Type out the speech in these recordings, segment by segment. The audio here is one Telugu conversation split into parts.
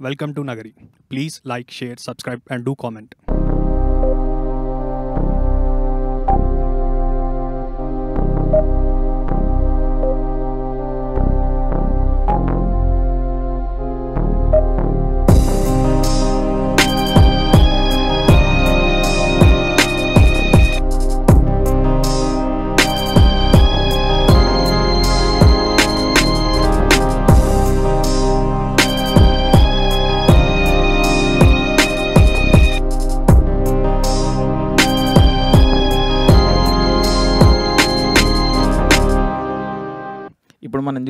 Welcome to Nagari. Please like, share, subscribe, and do comment.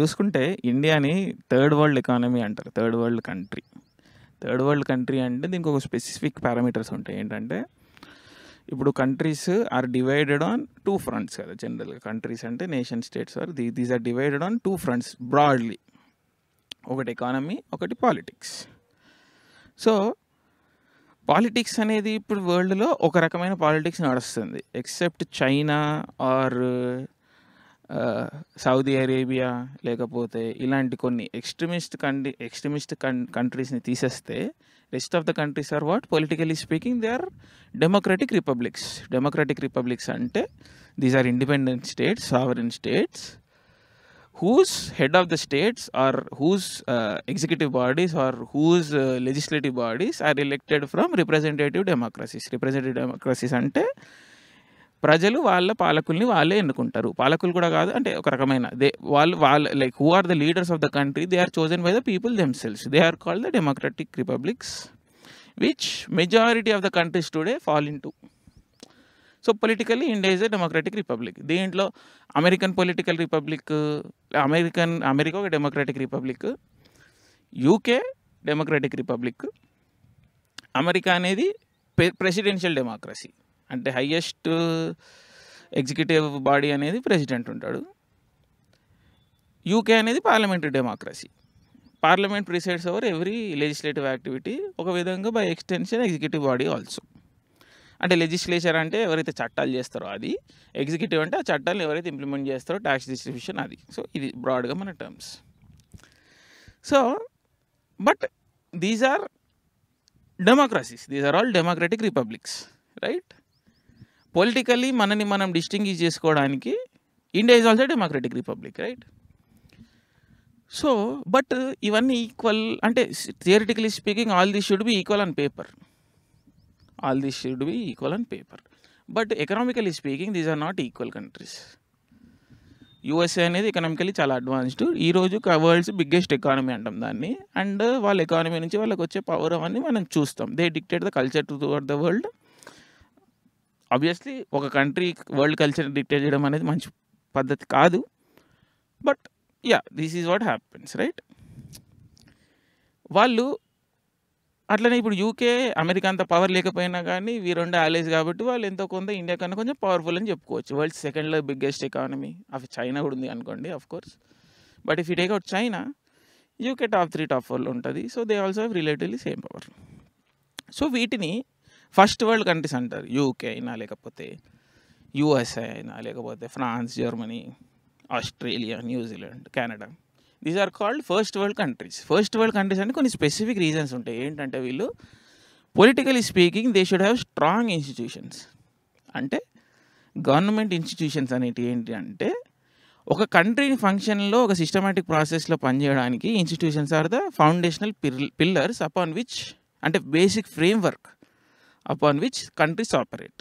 చూసుకుంటే ఇండియాని థర్డ్ వరల్డ్ ఎకానమీ అంటారు third world country third world country అంటే దీనికి ఒక స్పెసిఫిక్ పారామీటర్స్ ఉంటాయి ఏంటంటే ఇప్పుడు countries are divided on two fronts కదా జనరల్గా కంట్రీస్ అంటే nation states are the these are divided on two fronts broadly ఒకటి ఎకానమీ ఒకటి పాలిటిక్స్ సో పాలిటిక్స్ అనేది ఇప్పుడు వరల్డ్లో ఒక రకమైన పాలిటిక్స్ నడుస్తుంది except China or Saudi Arabia లేకపోతే ఇలాంటి కొన్ని ఎక్స్ట్రీమిస్ట్ కండి ఎక్స్ట్రీమిస్ట్ కన్ కంట్రీస్ని తీసేస్తే rest of the countries are what politically speaking they are democratic republics democratic republics అంటే these are independent states sovereign states whose head of the states are whose executive bodies are whose legislative bodies are elected from representative democracies representative democracies అంటే ప్రజలు వాళ్ళ పాలకుల్ని వాళ్ళే ఎన్నుకుంటారు పాలకులు కూడా కాదు అంటే ఒక రకమైన దే వాళ్ళు వాళ్ళ like who are the leaders of the country they are chosen by the people themselves they are called the democratic republics which majority of the countries today fall into so politically India is a democratic republic దీంట్లో American political republic American America ఒక democratic republic UK democratic republic America అనేది ప్రెసిడెన్షియల్ డెమోక్రసీ అంటే హయ్యెస్ట్ ఎగ్జిక్యూటివ్ బాడీ అనేది ప్రెసిడెంట్ ఉంటాడు యూకే అనేది parliament democracy parliament presides over every legislative activity ఒక విధంగా by extension executive body also అంటే లెజిస్లేచర్ అంటే ఎవరైతే చట్టాలు చేస్తారో అది ఎగ్జిక్యూటివ్ అంటే ఆ చట్టాలను ఎవరైతే ఇంప్లిమెంట్ చేస్తారో ట్యాక్స్ డిస్ట్రిబ్యూషన్ అది సో ఇది బ్రాడ్గా మన terms so but these are democracies these are all democratic republics right politically మనని మనం డిస్టింగ్విష్ చేసుకోవడానికి India is also democratic republic right so but ఇవన్నీ ఈక్వల్ అంటే theoretically speaking all this should be equal and paper all this should be equal and paper but economically speaking these are not equal countries USA అనేది ఎకనామికలీ చాలా అడ్వాన్స్డ్ ఈరోజు వరల్డ్స్ బిగ్గెస్ట్ ఎకానమీ అంటాం దాన్ని అండ్ వాళ్ళ ఎకానమీ నుంచి వాళ్ళకి వచ్చే పవర్ అవన్నీ మనం చూస్తాం they dictate the culture to the world obviously ఒక కంట్రీ వరల్డ్ కల్చర్ డిక్టేట్ చేయడం అనేది మంచి పద్ధతి కాదు but yeah this is what happens right వాళ్ళు అట్లనే ఇప్పుడు యూకే అమెరికా అంత పవర్ లేకపోయినా కానీ వీ రెండు ఆలేజ్ కాబట్టి వాళ్ళు ఎంతో కొంత ఇండియా కన్నా కొంచెం పవర్ఫుల్ అని చెప్పుకోవచ్చు వరల్డ్ సెకండ్లో బిగ్గెస్ట్ ఎకానమీ ఆఫ్ చైనా కూడా ఉంది అనుకోండి of course but if you take out China UK top three top ఫోర్లో ఉంటుంది so they also relatively same power so వీటిని ఫస్ట్ వరల్డ్ కంట్రీస్ అంటారు యూకే అయినా లేకపోతే యుఎస్ఏ అయినా లేకపోతే France Germany Australia New Zealand Canada these are called first world countries first world countries అంటే కొన్ని స్పెసిఫిక్ రీజన్స్ ఉంటాయి ఏంటంటే వీళ్ళు politically speaking they should have strong institutions అంటే గవర్నమెంట్ ఇన్స్టిట్యూషన్స్ అనేటి ఏంటి అంటే ఒక కంట్రీ ఫంక్షన్లో ఒక సిస్టమేటిక్ ప్రాసెస్లో పనిచేయడానికి institutions are the foundational pill pillars upon which అంటే basic framework upon which countries operate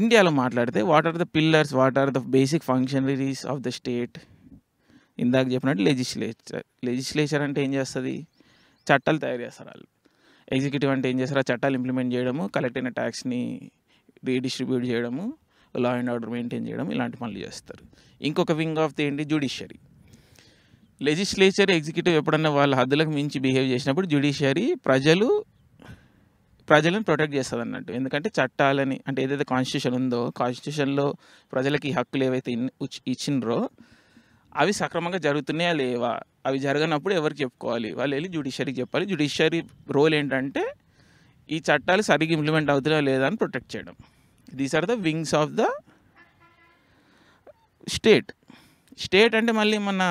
ఇండియాలో మాట్లాడితే what are the pillars what are the basic functionaries of the state ఇందాక చెప్పినట్టు లెజిస్లేచర్ లెజిస్లేచర్ అంటే ఏం చేస్తుంది చట్టాలు తయారు చేస్తారు వాళ్ళు ఎగ్జిక్యూటివ్ అంటే ఏం చేస్తారు ఆ చట్టాలు ఇంప్లిమెంట్ చేయడము కలెక్ట్ అయిన ట్యాక్స్ని రీడిస్ట్రిబ్యూట్ చేయడము లా అండ్ ఆర్డర్ మెయింటైన్ చేయడం ఇలాంటి పనులు చేస్తారు ఇంకొక వింగ్ ఆఫ్ ది ఏంటి జ్యుడిషియరీ లెజిస్లేచర్ ఎగ్జిక్యూటివ్ ఎప్పుడన్నా వాళ్ళ హద్దులకు మించి బిహేవ్ చేసినప్పుడు జ్యుడిషియరీ ప్రజలు ప్రజలను ప్రొటెక్ట్ చేస్తుంది అన్నట్టు ఎందుకంటే చట్టాలని అంటే ఏదైతే కాన్స్టిట్యూషన్ ఉందో కాన్స్టిట్యూషన్లో ప్రజలకి ఈ హక్కులు ఏవైతే ఇచ్చినరో అవి సక్రమంగా జరుగుతున్నాయా లేవా అవి జరగనప్పుడు ఎవరికి చెప్పుకోవాలి వాళ్ళు వెళ్ళి జ్యుడిషియరీకి చెప్పాలి జ్యుడిషియరీ రోల్ ఏంటంటే ఈ చట్టాలు సరిగ్గా ఇంప్లిమెంట్ అవుతున్నాయా లేదా అని ప్రొటెక్ట్ చేయడం these are the wings of the state state అంటే మళ్ళీ మన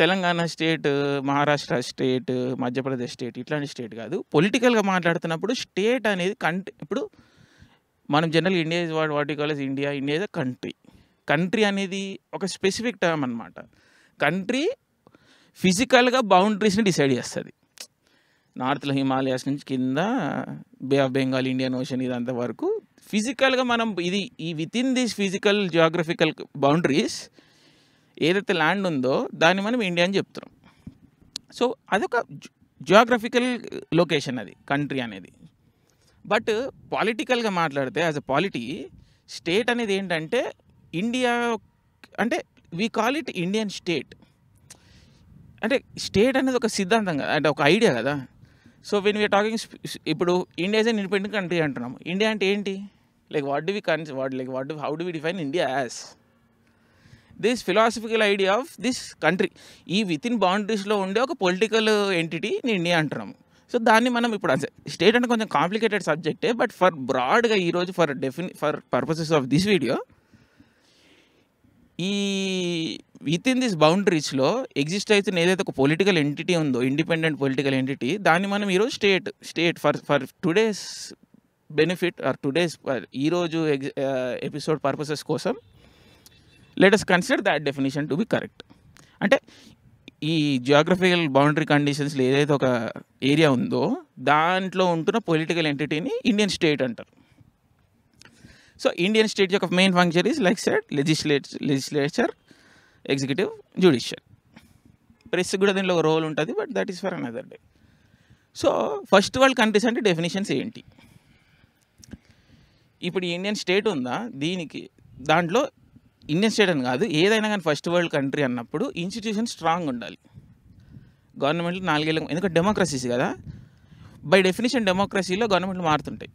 Telangana state Maharashtra state Madhya Pradesh state ఇట్లాంటి స్టేట్ కాదు పొలిటికల్గా మాట్లాడుతున్నప్పుడు స్టేట్ అనేది కంట్రీ ఇప్పుడు మనం general India is what what call India India is a country country అనేది ఒక స్పెసిఫిక్ టర్మ్ అనమాట కంట్రీ ఫిజికల్గా బౌండరీస్ని డిసైడ్ చేస్తుంది నార్త్లో హిమాలయాస్ నుంచి కింద bay of Bengal Indian Ocean ఇదంతా వరకు ఫిజికల్గా మనం ఇది ఈ within these physical geographical boundaries ఏదైతే ల్యాండ్ ఉందో దాన్ని మనం ఇండియా అని చెప్తున్నాం సో అదొక జియోగ్రఫికల్ లొకేషన్ అది కంట్రీ అనేది బట్ పాలిటికల్గా మాట్లాడితే యాజ్ అ పాలిటీ స్టేట్ అనేది ఏంటంటే ఇండియా అంటే we call it Indian state అంటే స్టేట్ అనేది ఒక సిద్ధాంతం కదా అంటే ఒక ఐడియా కదా సో వెన్ వీఆర్ టాకింగ్ ఇప్పుడు ఇండియా ఇస్ ఇండిపెండెంట్ కంట్రీ అంటున్నాము ఇండియా అంటే ఏంటి like what do we can what like what how do we define India as this philosophical idea of this country ఈ విత్ ఇన్ బౌండరీస్లో ఉండే ఒక పొలిటికల్ ఎంటిటీని ఇండియా అంటున్నాము సో దాన్ని మనం ఇప్పుడు స్టేట్ అంటే కొంచెం కాంప్లికేటెడ్ సబ్జెక్టే బట్ ఫర్ బ్రాడ్గా ఈరోజు ఫర్ డెఫిని for purposes of this video ఈ విత్ ఇన్ దిస్ బౌండరీస్లో ఎగ్జిస్ట్ అవుతున్న ఏదైతే ఒక పొలిటికల్ ఎంటిటీ ఉందో ఇండిపెండెంట్ పొలిటికల్ ఎంటిటీ దాన్ని మనం ఈరోజు state state for for today's benefit or today's ఈరోజు ఎగ్జి ఎపిసోడ్ పర్పసెస్ కోసం let us consider that definition to be correct అంటే ఈ జియోగ్రఫికల్ బౌండరీ కండిషన్స్లో ఏదైతే ఒక ఏరియా ఉందో దాంట్లో ఉంటున్న పొలిటికల్ ఎంటిటీని ఇండియన్ స్టేట్ అంటారు సో ఇండియన్ స్టేట్ యొక్క main function is like set legislate legislature executive judicial press కూడా దీనిలో ఒక రోల్ ఉంటుంది but that is for another day so first world countries అంటే డెఫినేషన్స్ ఏంటి ఇప్పుడు ఇండియన్ స్టేట్ ఉందా దీనికి దాంట్లో ఇండియన్ స్టేట్ అని కాదు ఏదైనా కానీ ఫస్ట్ వరల్డ్ కంట్రీ అన్నప్పుడు ఇన్స్టిట్యూషన్ స్ట్రాంగ్ ఉండాలి గవర్నమెంట్ నాలుగేళ్ళ ఎందుకంటే డెమోక్రసీస్ కదా బై డెఫినేషన్ డెమోక్రసీలో గవర్నమెంట్లు మారుతుంటాయి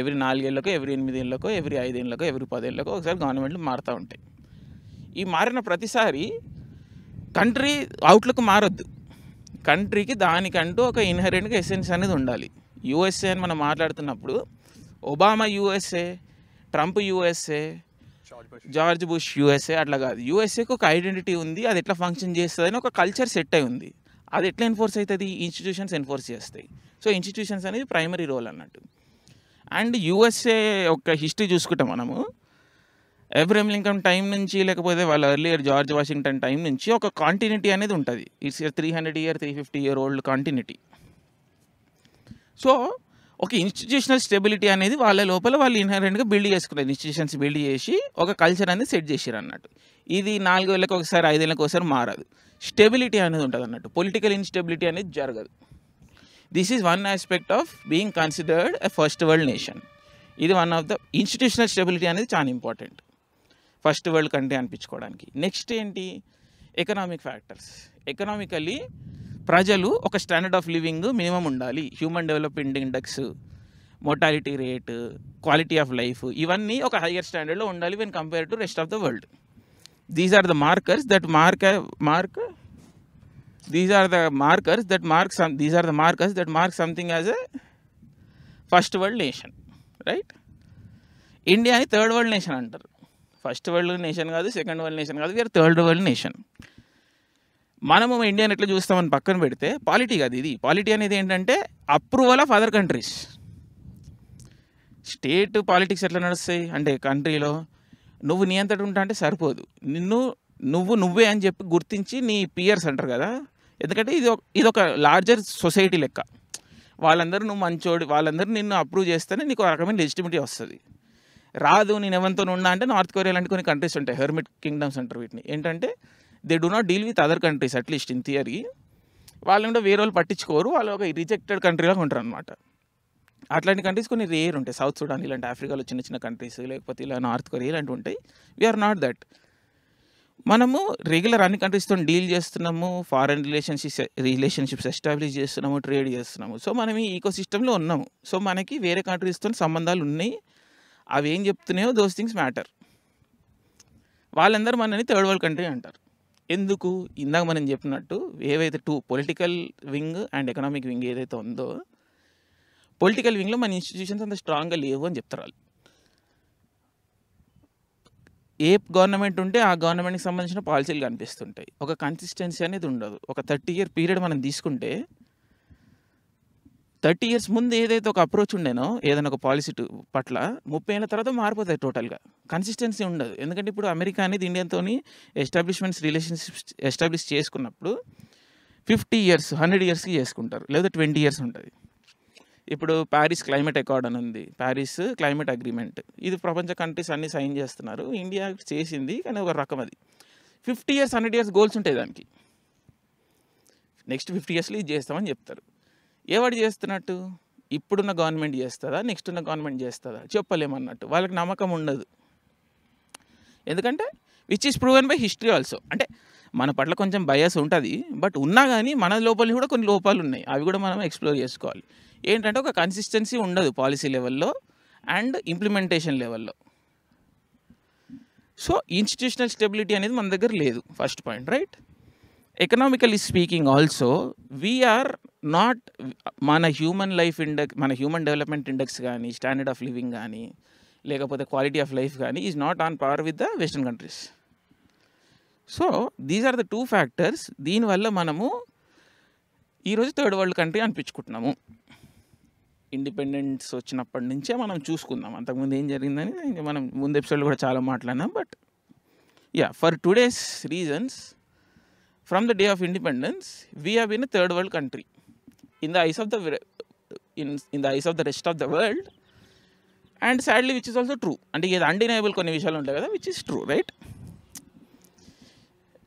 ఎవ్రీ నాలుగేళ్లకు ఎవ్రీ ఎనిమిదేళ్లకు ఎవ్రీ ఐదేళ్లకు ఎవ్రీ పదేళ్ళకో ఒకసారి గవర్నమెంట్లు మారుతూ ఉంటాయి ఈ మారిన ప్రతిసారి కంట్రీ అవుట్లుక్ మారొద్దు కంట్రీకి దానికంటూ ఒక ఇన్హరెంట్గా ఎసెన్స్ అనేది ఉండాలి యూఎస్ఏ అని మనం మాట్లాడుతున్నప్పుడు Obama USA Trump USA George Bush USA అట్లా కాదు యూఎస్ఏకి ఒక ఐడెంటిటీ ఉంది అది ఎట్లా ఫంక్షన్ చేస్తుంది అని ఒక కల్చర్ సెట్ అయి ఉంది అది ఎట్లా ఎన్ఫోర్స్ అవుతుంది ఇన్స్టిట్యూషన్స్ ఎన్ఫోర్స్ చేస్తాయి సో ఇన్స్టిట్యూషన్స్ అనేది ప్రైమరీ రోల్ అన్నట్టు అండ్ యూఎస్ఏ యొక్క హిస్టరీ చూసుకుంటాం మనము ఎబ్రహం లింకమ్ టైం నుంచి లేకపోతే వాళ్ళ ఎర్లియర్ జార్జ్ వాషింగ్టన్ టైం నుంచి ఒక కాంటిన్యూటీ అనేది ఉంటుంది it's three hundred year three fifty year old continuity so ఒక ఇన్స్టిట్యూషనల్ స్టెబిలిటీ అనేది వాళ్ళ లోపల వాళ్ళు ఇన్హరెంట్గా బిల్డ్ చేసుకున్నారు ఇన్స్టిట్యూషన్స్ బిల్డ్ చేసి ఒక కల్చర్ అనేది సెట్ చేసారు అన్నట్టు ఇది వేలకు ఒకసారి ఐదేళ్ళకి ఒకసారి మారదు స్టెబిలిటీ అనేది ఉంటుంది అన్నట్టు పొలిటికల్ ఇన్స్టెబిలిటీ అనేది జరగదు this is one aspect of being considered a first world nation ఇది one of the institutional stability అనేది చాలా ఇంపార్టెంట్ ఫస్ట్ వరల్డ్ కంట్రీ అనిపించుకోవడానికి నెక్స్ట్ ఏంటి ఎకనామిక్ ఫ్యాక్టర్స్ ఎకనామికలీ ప్రజలు ఒక స్టాండర్డ్ ఆఫ్ లివింగ్ మినిమం ఉండాలి human development index mortality rate quality of life ఇవన్నీ ఒక హయ్యర్ స్టాండర్డ్లో ఉండాలి when compare to rest of the world these are the markers that mark mark these are the markers that mark some these are the markers that mark something as a first world nation right India అని థర్డ్ వరల్డ్ నేషన్ అంటారు ఫస్ట్ వరల్డ్ నేషన్ కాదు సెకండ్ వరల్డ్ నేషన్ కాదు వీఆర్ థర్డ్ వరల్డ్ నేషన్ మనము ఇండియాని ఎట్లా చూస్తామని పక్కన పెడితే పాలిటీ కాదు ఇది పాలిటీ అనేది ఏంటంటే approval of other countries state politics ఎట్లా నడుస్తాయి అంటే కంట్రీలో నువ్వు నీ అంతటి ఉంటా అంటే సరిపోదు నిన్ను నువ్వు నువ్వే అని చెప్పి గుర్తించి నీ పియర్స్ అంటారు కదా ఎందుకంటే ఇది ఇది ఒక లార్జర్ సొసైటీ లెక్క వాళ్ళందరూ నువ్వు మంచోడు వాళ్ళందరూ నిన్ను అప్రూవ్ చేస్తేనే నీకు ఒక రకమైన లెజిటిమిటీ వస్తుంది రాదు నేను ఎవరితో ఉన్నా అంటే నార్త్ కొరియా లాంటి కొన్ని కంట్రీస్ ఉంటాయి హెర్మిట్ కింగ్డమ్స్ అంటారు వీటిని ఏంటంటే they do not deal with other countries at least in theory వాళ్ళు కూడా వేరే వాళ్ళు పట్టించుకోరు వాళ్ళు ఒక రిజెక్టెడ్ కంట్రీలో ఉంటారు అనమాట అట్లాంటి కంట్రీస్ కొన్ని రేర్ ఉంటాయి సౌత్ సూడాన్ ఇలాంటి ఆఫ్రికాలో చిన్న చిన్న కంట్రీస్ లేకపోతే ఇలా నార్త్ కొరియా ఇలాంటివి ఉంటాయి వీఆర్ నాట్ దట్ మనము రెగ్యులర్ అన్ని కంట్రీస్తో డీల్ చేస్తున్నాము ఫారెన్ రిలేషన్షిప్స్ రిలేషన్షిప్స్ ఎస్టాబ్లిష్ చేస్తున్నాము ట్రేడ్ చేస్తున్నాము సో మనం ఈ ఈకో సిస్టంలో ఉన్నాము సో మనకి వేరే కంట్రీస్తో సంబంధాలు ఉన్నాయి అవి ఏం చెప్తున్నాయో దోస్ థింగ్స్ మ్యాటర్ వాళ్ళందరూ మనని థర్డ్ వరల్డ్ కంట్రీ అంటారు ఎందుకు ఇందాక మనం చెప్పినట్టు ఏవైతే two political wing and economic wing ఏదైతే ఉందో పొలిటికల్ వింగ్లో మన ఇన్స్టిట్యూషన్స్ అంత స్ట్రాంగ్గా లేవు అని చెప్తారు వాళ్ళు ఏ గవర్నమెంట్ ఉంటే ఆ గవర్నమెంట్కి సంబంధించిన పాలసీలు కనిపిస్తుంటాయి ఒక కన్సిస్టెన్సీ అనేది ఉండదు ఒక థర్టీ ఇయర్ పీరియడ్ మనం తీసుకుంటే థర్టీ ఇయర్స్ ముందు ఏదైతే ఒక అప్రోచ్ ఉండేనో ఏదైనా ఒక పాలసీ పట్ల ముప్పై ఏళ్ళ తర్వాత మారిపోతాయి టోటల్గా కన్సిస్టెన్సీ ఉండదు ఎందుకంటే ఇప్పుడు అమెరికా అనేది ఇండియాతో ఎస్టాబ్లిష్మెంట్స్ రిలేషన్షిప్స్ ఎస్టాబ్లిష్ చేసుకున్నప్పుడు ఫిఫ్టీ ఇయర్స్ హండ్రెడ్ ఇయర్స్కి చేసుకుంటారు లేదా ట్వంటీ ఇయర్స్ ఉంటుంది ఇప్పుడు ప్యారిస్ క్లైమేట్ అకార్డ్ అని ఉంది ప్యారిస్ క్లైమేట్ అగ్రిమెంట్ ఇది ప్రపంచ కంట్రీస్ అన్నీ సైన్ చేస్తున్నారు ఇండియా చేసింది కానీ ఒక రకం అది fifty years hundred years goals ఉంటాయి దానికి నెక్స్ట్ ఫిఫ్టీ ఇయర్స్లో ఇది చేస్తామని చెప్తారు ఏవాడు చేస్తున్నట్టు ఇప్పుడున్న గవర్నమెంట్ చేస్తుందా నెక్స్ట్ ఉన్న గవర్నమెంట్ చేస్తుందా చెప్పలేమన్నట్టు వాళ్ళకి నమ్మకం ఉండదు ఎందుకంటే which is proven by history also అంటే మన పట్ల కొంచెం బయస్ ఉంటుంది బట్ ఉన్నా కానీ మన లోపలి కూడా కొన్ని లోపాలు ఉన్నాయి అవి కూడా మనం ఎక్స్ప్లోర్ చేసుకోవాలి ఏంటంటే ఒక కన్సిస్టెన్సీ ఉండదు పాలసీ లెవెల్లో అండ్ ఇంప్లిమెంటేషన్ లెవెల్లో సో ఇన్స్టిట్యూషనల్ స్టెబిలిటీ అనేది మన దగ్గర లేదు first point right economically speaking also we are not మన హ్యూమన్ లైఫ్ ఇండెక్ మన హ్యూమన్ డెవలప్మెంట్ ఇండెక్స్ కానీ స్టాండర్డ్ ఆఫ్ లివింగ్ కానీ లేకపోతే క్వాలిటీ ఆఫ్ లైఫ్ కానీ is not on power with the western countries so these are the two factors దీనివల్ల మనము ఈరోజు థర్డ్ వరల్డ్ కంట్రీ అనిపించుకుంటున్నాము ఇండిపెండెన్స్ వచ్చినప్పటి నుంచే మనం చూసుకుందాం అంతకుముందు ఏం జరిగిందని మనం ముందు ఎపిసోడ్లో కూడా చాలా మాట్లాడినాం but yeah for today's reasons from the day of independence we have been a third world country in the eyes of the in, in the eyes of the rest of the world and sadly which is also true అంటే ఇది అన్డినైబుల్ కొన్ని విషయాలు ఉంటాయి కదా విచ్ ఇస్ ట్రూ రైట్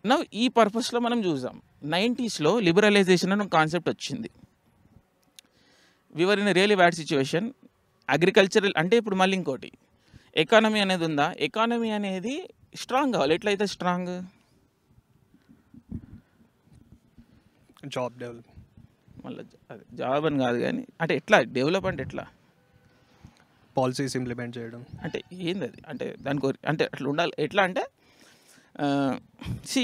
నా ఈ పర్పస్లో మనం చూసాం నైంటీస్లో లిబరలైజేషన్ అని కాన్సెప్ట్ వచ్చింది we were in really bad situation agricultural అంటే ఇప్పుడు మళ్ళీ ఇంకోటి ఎకానమీ అనేది ఉందా ఎకానమీ అనేది స్ట్రాంగ్ కావాలి ఎట్లయితే స్ట్రాంగ్ జాబ్ డెవలప్ మళ్ళీ జాబ్ అని కాదు కానీ అంటే ఎట్లా డెవలప్ అంటే ఎట్లా పాలసీస్ ఇంప్లిమెంట్ చేయడం అంటే ఏంది అది అంటే దాని కోరి అంటే అట్లా ఉండాలి ఎట్లా అంటే సి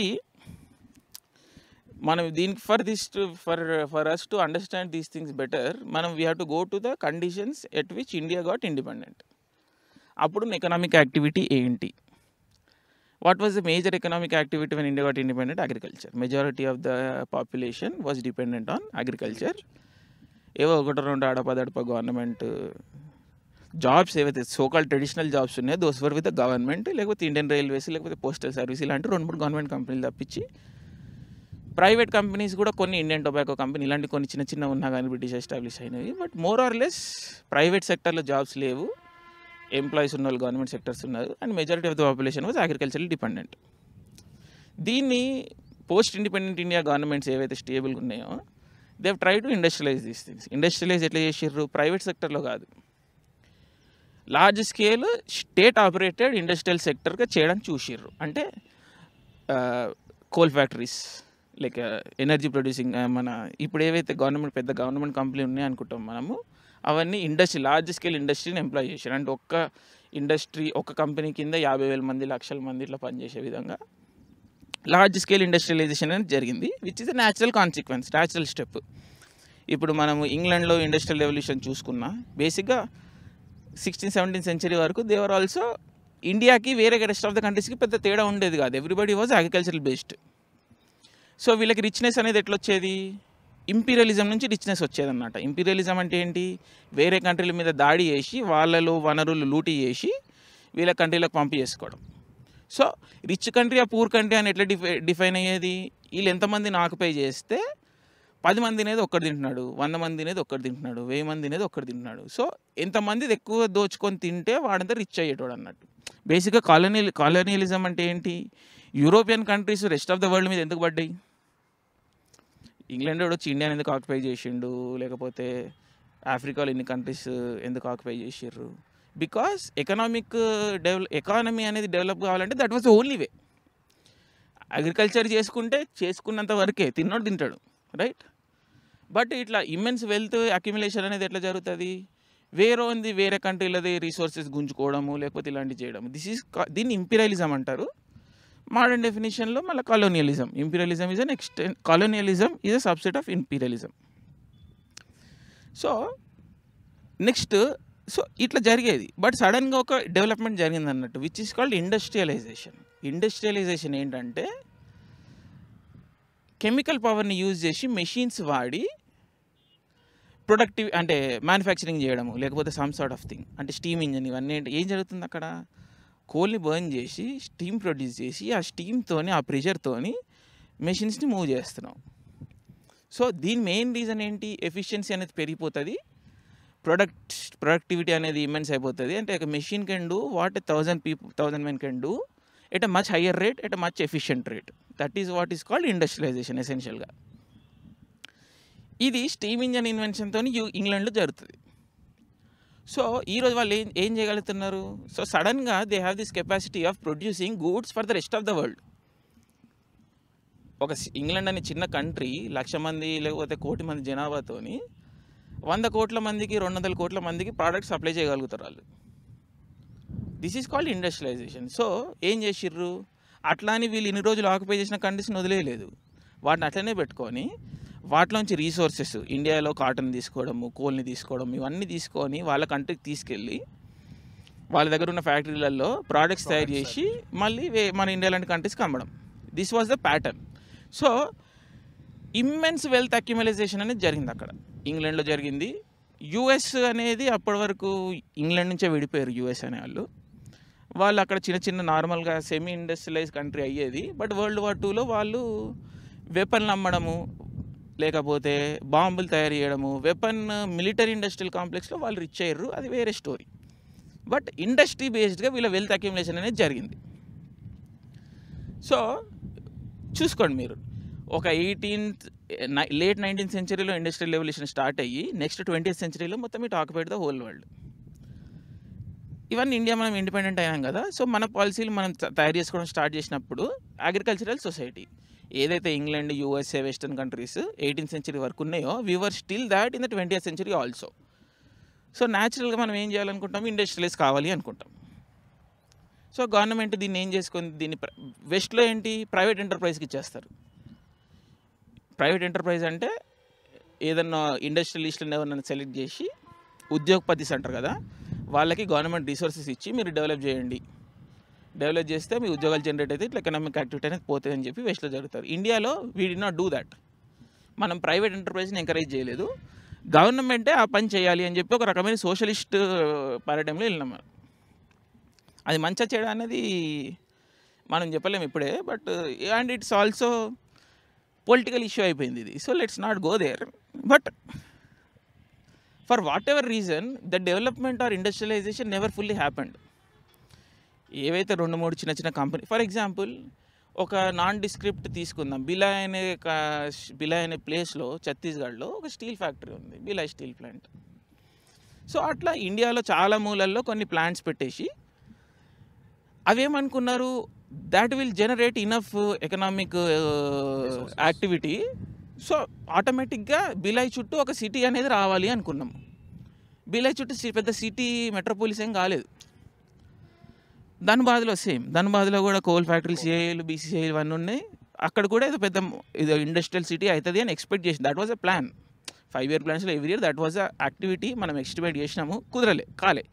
మనం దీనికి for this to for for us to understand these things better మనం we have to go to the conditions at which India got independent అప్పుడు ఎకనామిక్ యాక్టివిటీ ఏంటి what was the major economic activity one India what independent agriculture majority of the population was dependent on agriculture ఏవో ఒకటి రెండు ఆడపదడప గవర్నమెంట్ జాబ్స్ ఏవైతే సోకాల్ ట్రెడిషనల్ జాబ్స్ ఉన్నాయో దోస్ వర్ విత్ గవర్నమెంట్ లేకపోతే ఇండియన్ రైల్వేస్ లేకపోతే పోస్టల్ సర్వీస్ ఇలాంటి రెండు మూడు గవర్నమెంట్ కంపెనీలు తప్పించి ప్రైవేట్ కంపెనీస్ కూడా కొన్ని ఇండియన్ టొబాకో కంపెనీ ఇలాంటి కొన్ని చిన్న చిన్న ఉన్నా కానీ బ్రిటిష్ ఎస్టాబ్లిష్ అయినవి but more or less private సెక్టర్లో జాబ్స్ లేవు ఎంప్లాయీస్ ఉన్న వాళ్ళు గవర్నమెంట్ సెక్టర్స్ ఉన్నారు and majority of the population was agricultural dependent దీన్ని పోస్ట్ ఇండిపెండెంట్ ఇండియా గవర్నమెంట్స్ ఏవైతే స్టేబుల్గా ఉన్నాయో they try to industrialise these things industrialise ఎట్లా చేసారు ప్రైవేట్ సెక్టర్లో కాదు large scale state operated industrial సెక్టర్గా చేయడానికి చూసారు అంటే coal factories like energy producing మన ఇప్పుడు ఏవైతే గవర్నమెంట్ పెద్ద గవర్నమెంట్ కంపెనీ ఉన్నాయి అనుకుంటాం మనము అవన్నీ ఇండస్ట్రీ లార్జ్ స్కేల్ ఇండస్ట్రీని ఎంప్లాయ్ చేశారు అంటే ఒక్క ఇండస్ట్రీ ఒక కంపెనీ కింద యాభై వేల మంది లక్షల మంది ఇట్లా పనిచేసే విధంగా లార్జ్ స్కేల్ ఇండస్ట్రియలైజేషన్ అనేది జరిగింది which is natural consequence natural step ఇప్పుడు మనము ఇంగ్లాండ్లో ఇండస్ట్రియల్ రెవల్యూషన్ చూసుకున్నా బేసిక్గా సిక్స్టీన్ సెవెంటీన్ సెంచరీ వరకు దేవర్ ఆల్సో ఇండియాకి వేరే రెస్ట్ ఆఫ్ ద కంట్రీస్కి పెద్ద తేడా ఉండేది కాదు everybody was agricultural based so వీళ్ళకి రిచ్నెస్ అనేది ఎట్లొచ్చేది ఇంపీరియలిజం నుంచి రిచ్నెస్ వచ్చేదన్నమాట ఇంపీరియలిజం అంటే ఏంటి వేరే కంట్రీల మీద దాడి చేసి వాళ్ళలో వనరులు లూటీ చేసి వీళ్ళ కంట్రీలకు పంపించేసుకోవడం సో రిచ్ కంట్రీ ఆ పూర్ కంట్రీ అని ఎట్లా డిఫై డిఫైన్ అయ్యేది వీళ్ళు ఎంతమంది నాకు పే చేస్తే పది మంది అనేది ఒక్కడు తింటున్నాడు వంద మంది అనేది ఒక్కడు తింటున్నాడు వెయ్యి మంది అనేది ఒక్కడు తింటున్నాడు సో ఎంతమంది ఎక్కువ దోచుకొని తింటే వాడంతా రిచ్ అయ్యేటోడు అన్నట్టు బేసిక్గా కాలనీ కాలనీలిజం అంటే ఏంటి European countries rest of the world మీద ఎందుకు పడ్డాయి ఇంగ్లాండ్ వచ్చి ఇండియాని ఎందుకు ఆక్యుపై చేసిండు లేకపోతే ఆఫ్రికాలో ఇన్ని కంట్రీస్ ఎందుకు ఆక్యుపై చేసిర్రు బికాస్ ఎకనామిక్ డెవలప్ ఎకానమీ అనేది డెవలప్ కావాలంటే that was only way agriculture చేసుకుంటే చేసుకున్నంత వరకే తిన్నోడు తింటాడు రైట్ బట్ ఇట్లా ఇమ్మెన్స్ వెల్త్ అక్యుమిలేషన్ అనేది ఎట్లా జరుగుతుంది వేరే ఉంది వేరే కంట్రీలది రీసోర్సెస్ గుంజుకోవడము లేకపోతే ఇలాంటివి చేయడం దిస్ ఈస్ దీన్ని ఇంపీరియలిజం అంటారు మోడర్న్ డెఫినేషన్లో మళ్ళీ colonialism imperialism is an extension colonialism is a subset of imperialism so next so ఇట్లా జరిగేది బట్ సడన్గా ఒక డెవలప్మెంట్ జరిగింది అన్నట్టు which is called industrialisation industrialisation ఏంటంటే కెమికల్ పవర్ని యూజ్ చేసి మెషిన్స్ వాడి ప్రొడక్టివ్ అంటే మ్యానుఫ్యాక్చరింగ్ చేయడము లేకపోతే సమ్ సార్ట్ ఆఫ్ థింగ్ అంటే స్టీమ్ ఇంజన్ ఇవన్నీ ఏం జరుగుతుంది అక్కడ కోల్ని బర్న్ చేసి స్టీమ్ ప్రొడ్యూస్ చేసి ఆ స్టీమ్తోని ఆ ప్రెషర్తోని మెషిన్స్ని మూవ్ చేస్తున్నాం సో దీని మెయిన్ రీజన్ ఏంటి ఎఫిషియన్సీ అనేది పెరిగిపోతుంది ప్రొడక్ట్ ప్రొడక్టివిటీ అనేది ఇమెన్స్ అయిపోతుంది అంటే ఒక machine can do what thousand people thousand men can do at a much higher rate at a much efficient rate that is what is called industrialisation ఎసెన్షియల్గా ఇది స్టీమ్ ఇంజన్ ఇన్వెన్షన్తో ఇంగ్లాండ్లో జరుగుతుంది సో ఈరోజు వాళ్ళు ఏం ఏం చేయగలుగుతున్నారు సో సడన్గా they have this capacity of producing goods for the rest of the world ఒక ఇంగ్లాండ్ అనే చిన్న కంట్రీ లక్ష మంది లేకపోతే కోటి మంది జనాభాతోని వంద కోట్ల మందికి రెండు వందల కోట్ల మందికి ప్రోడక్ట్ సప్లై చేయగలుగుతారు వాళ్ళు this is called industrialisation so ఏం చేసిర్రు అట్లానే వీళ్ళు ఇన్ని రోజులు ఆక్యుపై చేసిన కంట్రీస్ని వదిలేయలేదు వాటిని అట్లనే పెట్టుకొని వాటిలోంచి రీసోర్సెస్ ఇండియాలో కాటన్ తీసుకోవడము కోల్ని తీసుకోవడం ఇవన్నీ తీసుకొని వాళ్ళ కంట్రీకి తీసుకెళ్ళి వాళ్ళ దగ్గర ఉన్న ఫ్యాక్టరీలలో ప్రోడక్ట్స్ తయారు చేసి మళ్ళీ వే మన ఇండియా లాంటి కంట్రీస్కి అమ్మడం this was the pattern so immense wealth accumulation అనేది జరిగింది అక్కడ ఇంగ్లాండ్లో జరిగింది యుఎస్ అనేది అప్పటి వరకు ఇంగ్లాండ్ నుంచే విడిపోయారు యుఎస్ అనే వాళ్ళు వాళ్ళు అక్కడ చిన్న చిన్న నార్మల్గా సెమీ ఇండస్ట్రియలైజ్ కంట్రీ అయ్యేది బట్ వరల్డ్ వార్ టూలో వాళ్ళు వెపన్లు అమ్మడము లేకపోతే బాంబులు తయారు చేయడము వెపన్ మిలిటరీ ఇండస్ట్రియల్ కాంప్లెక్స్లో వాళ్ళు రిచ్ అయ్యారు అది వేరే స్టోరీ బట్ ఇండస్ట్రీ బేస్డ్గా వీళ్ళ వెల్త్ అక్యుమిలేషన్ అనేది జరిగింది సో చూసుకోండి మీరు ఒక ఎయిటీన్త్ లేట్ నైన్టీన్త్ సెంచరీలో ఇండస్ట్రియల్ రెవల్యూషన్ స్టార్ట్ అయ్యి నెక్స్ట్ ట్వంటీత్ సెంచరీలో మొత్తం ఇటు ఆక్యుపైడ్ ద హోల్ వరల్డ్ ఇవన్నీ ఇండియా మనం ఇండిపెండెంట్ అయినాం కదా సో మన పాలసీలు మనం తయారు చేసుకోవడం స్టార్ట్ చేసినప్పుడు అగ్రికల్చరల్ సొసైటీ ఏదైతే England USA western countries eighteenth century వరకు ఉన్నాయో we're still that in the twenty century also so న్యాచురల్గా మనం ఏం చేయాలనుకుంటాం ఇండస్ట్రియలైజ్ కావాలి అనుకుంటాం సో గవర్నమెంట్ దీన్ని ఏం చేసుకుంది దీన్ని వెస్ట్లో ఏంటి ప్రైవేట్ ఎంటర్ప్రైజ్కి ఇచ్చేస్తారు ప్రైవేట్ ఎంటర్ప్రైజ్ అంటే ఏదన్నా ఇండస్ట్రియలిస్ట్లను ఎవరైనా సెలెక్ట్ చేసి ఉద్యోగపతి సెంటర్ కదా వాళ్ళకి గవర్నమెంట్ రిసోర్సెస్ ఇచ్చి మీరు డెవలప్ చేయండి డెవలప్ చేస్తే మీ ఉద్యోగాలు జనరేట్ అయితే ఇట్లా ఎకనామిక్ యాక్టివిటీ అనేది పోతుంది అని చెప్పి వేస్ట్లో జరుగుతారు ఇండియాలో we did not do that మనం ప్రైవేట్ ఎంటర్ప్రైజ్ని ఎంకరేజ్ చేయలేదు గవర్నమెంటే ఆ పని చేయాలి అని చెప్పి ఒక రకమైన సోషలిస్ట్ పారాడైంలో వెళ్ళినాం మనం అది మంచిగా చేయడం అనేది మనం చెప్పలేము ఇప్పుడే but and it's also political issue అయిపోయింది ఇది so let's not go there but for whatever reason the development or industrialization never fully happened ఏవైతే రెండు మూడు చిన్న చిన్న కంపెనీ ఫర్ ఎగ్జాంపుల్ ఒక నాన్ డిస్క్రిప్ట్ తీసుకుందాం బిలాయ్ అనే బిలాయ్ అనే ప్లేస్లో ఛత్తీస్గఢ్లో ఒక స్టీల్ ఫ్యాక్టరీ ఉంది బిలాయ్ స్టీల్ ప్లాంట్ సో అట్లా ఇండియాలో చాలా మూలల్లో కొన్ని ప్లాంట్స్ పెట్టేసి అవేమనుకున్నారు that will generate enough economic activity so ఆటోమేటిక్గా బిలాయ్ చుట్టూ ఒక సిటీ అనేది రావాలి అనుకున్నాం బిలాయ్ చుట్టూ పెద్ద సిటీ మెట్రోపాలిస్ ఏం కాలేదు ధన్బాద్లో సేమ్ ధన్బాద్లో కూడా కోల్ ఫ్యాక్టరీలు సిఐలు బీసీసీఐలు అన్నీ ఉన్నాయి అక్కడ కూడా ఏదో పెద్ద ఇది ఇండస్ట్రియల్ సిటీ అవుతుంది అని ఎక్స్పెక్ట్ చేసింది that was a plan five year ప్లాన్స్లో every year that was a activity మనం ఎక్స్టిమేట్ చేసినాము కుదరలే కాలే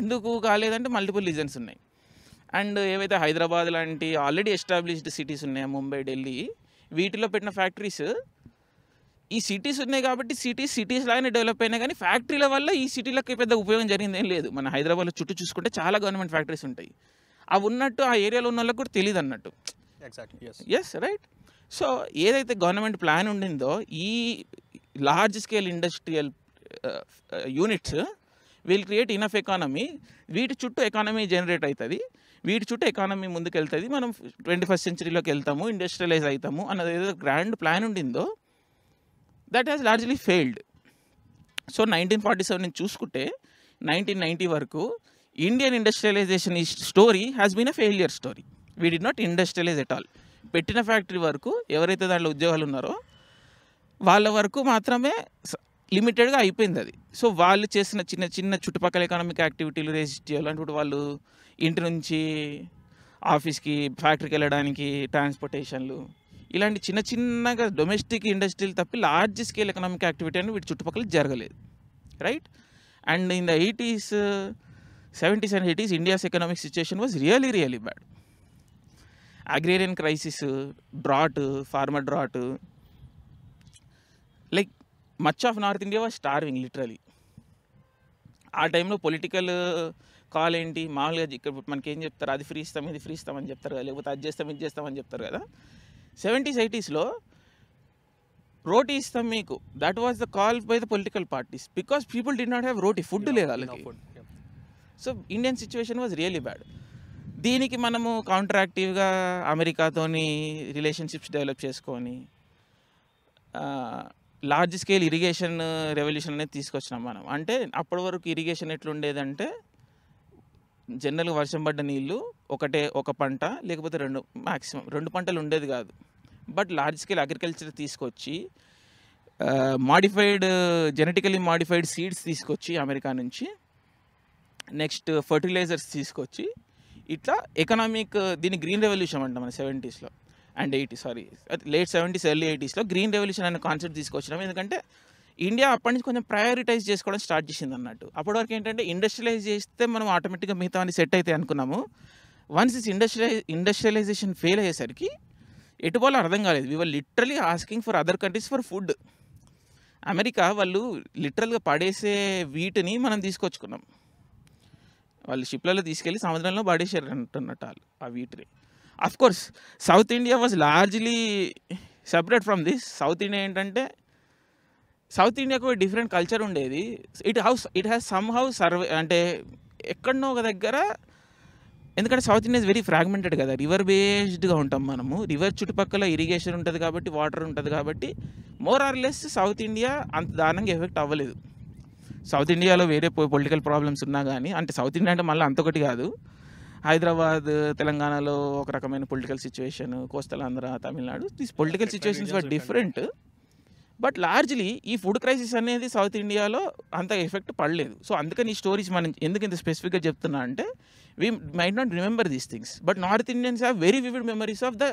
ఎందుకు కాలేదంటే మల్టిపుల్ రీజన్స్ ఉన్నాయి అండ్ ఏవైతే హైదరాబాద్ లాంటి ఆల్రెడీ ఎస్టాబ్లిష్డ్ సిటీస్ ఉన్నాయో ముంబై ఢిల్లీ వీటిలో పెట్టిన ఫ్యాక్టరీస్ ఈ సిటీస్ ఉన్నాయి కాబట్టి సిటీస్ సిటీస్ లాగానే డెవలప్ అయినా కానీ ఫ్యాక్టరీల వల్ల ఈ సిటీలకు పెద్ద ఉపయోగం జరిగింది ఏం లేదు మన హైదరాబాద్లో చుట్టూ చూసుకుంటే చాలా గవర్నమెంట్ ఫ్యాక్టరీస్ ఉంటాయి అవి ఉన్నట్టు ఆ ఏరియాలో ఉన్న వాళ్ళకి కూడా తెలియదు అన్నట్టు ఎస్ రైట్ సో ఏదైతే గవర్నమెంట్ ప్లాన్ ఉండిందో ఈ large scale industrial units will create enough economy వీటి చుట్టూ ఎకానమీ జనరేట్ అవుతుంది వీటి చుట్టూ ఎకానమీ ముందుకు వెళ్తుంది మనం ట్వంటీ ఫస్ట్ సెంచరీలోకి వెళ్తాము ఇండస్ట్రియలైజ్ అవుతాము అన్నది ఏదో గ్రాండ్ ప్లాన్ ఉండిందో that has largely failed so nineteen forty seven నుంచి చూసుకుంటే నైన్టీన్ నైంటీ వరకు ఇండియన్ ఇండస్ట్రియలైజేషన్ ఈ story has been a failure story we did not industrialize at all పెట్టిన ఫ్యాక్టరీ వరకు ఎవరైతే దాంట్లో ఉద్యోగాలు ఉన్నారో వాళ్ళ వరకు మాత్రమే లిమిటెడ్గా అయిపోయింది అది సో వాళ్ళు చేసిన చిన్న చిన్న చుట్టుపక్కల ఎకనామిక్ యాక్టివిటీలు రేజిస్ట్ చేయాలంటే వాళ్ళు ఇంటి నుంచి ఆఫీస్కి ఫ్యాక్టరీకి వెళ్ళడానికి ట్రాన్స్పోర్టేషన్లు ఇలాంటి చిన్న చిన్నగా డొమెస్టిక్ ఇండస్ట్రీలు తప్పి లార్జ్ స్కేల్ ఎకనామిక్ యాక్టివిటీ అనేది వీటి చుట్టుపక్కల జరగలేదు right and in the eighties seventies and eighties India's economic situation was really really bad agrarian crisis drought farmer drought like much of north India was starving literally ఆ టైంలో పొలిటికల్ కాల్ ఏంటి మామూలుగా ఇక్కడ మనకి ఏం చెప్తారు అది ఫ్రీ ఇస్తాం ఇది ఫ్రీ ఇస్తామని చెప్తారు కదా లేకపోతే అది చేస్తాం ఇది చేస్తామని చెప్తారు కదా సెవెంటీస్ ఎయిటీస్లో రోటీ ఇస్తాం మీకు that was the call by the political parties because people did not have roti food లేదు వాళ్ళకి so Indian situation was really bad దీనికి మనము కాంట్రాక్టివ్గా అమెరికాతోని రిలేషన్షిప్స్ డెవలప్ చేసుకొని లార్జ్ స్కేల్ ఇరిగేషన్ రెవల్యూషన్ అనేది తీసుకొచ్చినాం మనం అంటే అప్పటి వరకు ఇరిగేషన్ ఎట్లుండేదంటే జనరల్గా వర్షం పడ్డ నీళ్ళు ఒకటే ఒక పంట లేకపోతే రెండు మ్యాక్సిమం రెండు పంటలు ఉండేది కాదు బట్ లార్జ్ స్కేల్ అగ్రికల్చర్ తీసుకొచ్చి మాడిఫైడ్ జెనెటికలీ మాడిఫైడ్ సీడ్స్ తీసుకొచ్చి అమెరికా నుంచి నెక్స్ట్ ఫర్టిలైజర్స్ తీసుకొచ్చి ఇట్లా ఎకనామిక్ దీన్ని గ్రీన్ రెవల్యూషన్ అంట మన సెవెంటీస్లో and eighty sorry late seventies early ఎయిటీస్లో గ్రీన్ రెవల్యూషన్ అనే కాన్సెప్ట్ తీసుకొచ్చినాం ఎందుకంటే ఇండియా అప్పటి నుంచి కొంచెం ప్రయారిటైజ్ చేసుకోవడం స్టార్ట్ చేసింది అన్నట్టు అప్పటి వరకు ఏంటంటే ఇండస్ట్రియలైజ్ చేస్తే మనం ఆటోమేటిక్గా మిగతా అని సెట్ అయితే అనుకున్నాము once is industrialize industrialization fail అయ్యేసరికి వాళ్ళు అర్థం కాలేదు we were literally asking for other countries for food America వాళ్ళు లిటరల్గా పడేసే వీటిని మనం తీసుకొచ్చుకున్నాం వాళ్ళు షిప్లలో తీసుకెళ్ళి సముద్రంలో పడేసారు అంటున్నట్టు వాళ్ళు ఆ వీటిని course south India was largely separate from this south India ఏంటంటే సౌత్ ఇండియాకు డిఫరెంట్ కల్చర్ ఉండేది it house it has somehow survey అంటే ఎక్కడనో ఒక దగ్గర ఎందుకంటే సౌత్ ఇండియా వెరీ ఫ్రాగ్మెంటెడ్ కదా రివర్ బేస్డ్గా ఉంటాం మనము రివర్ చుట్టుపక్కల ఇరిగేషన్ ఉంటుంది కాబట్టి వాటర్ ఉంటుంది కాబట్టి more or less south India అంత దారుణంగా ఎఫెక్ట్ అవ్వలేదు సౌత్ ఇండియాలో వేరే పొలిటికల్ ప్రాబ్లమ్స్ ఉన్నా కానీ అంటే సౌత్ ఇండియా అంటే మళ్ళీ అంతొకటి కాదు హైదరాబాద్ తెలంగాణలో ఒక రకమైన political situation Andhra Tamil Nadu these political situations are different but largely ఈ ఫుడ్ క్రైసిస్ అనేది సౌత్ ఇండియాలో అంత ఎఫెక్ట్ పడలేదు సో అందుకని ఈ స్టోరీస్ మనం ఎందుకు ఇంత స్పెసిఫిక్గా చెప్తున్నా అంటే we might not remember these things but north Indians have very vivid memories of the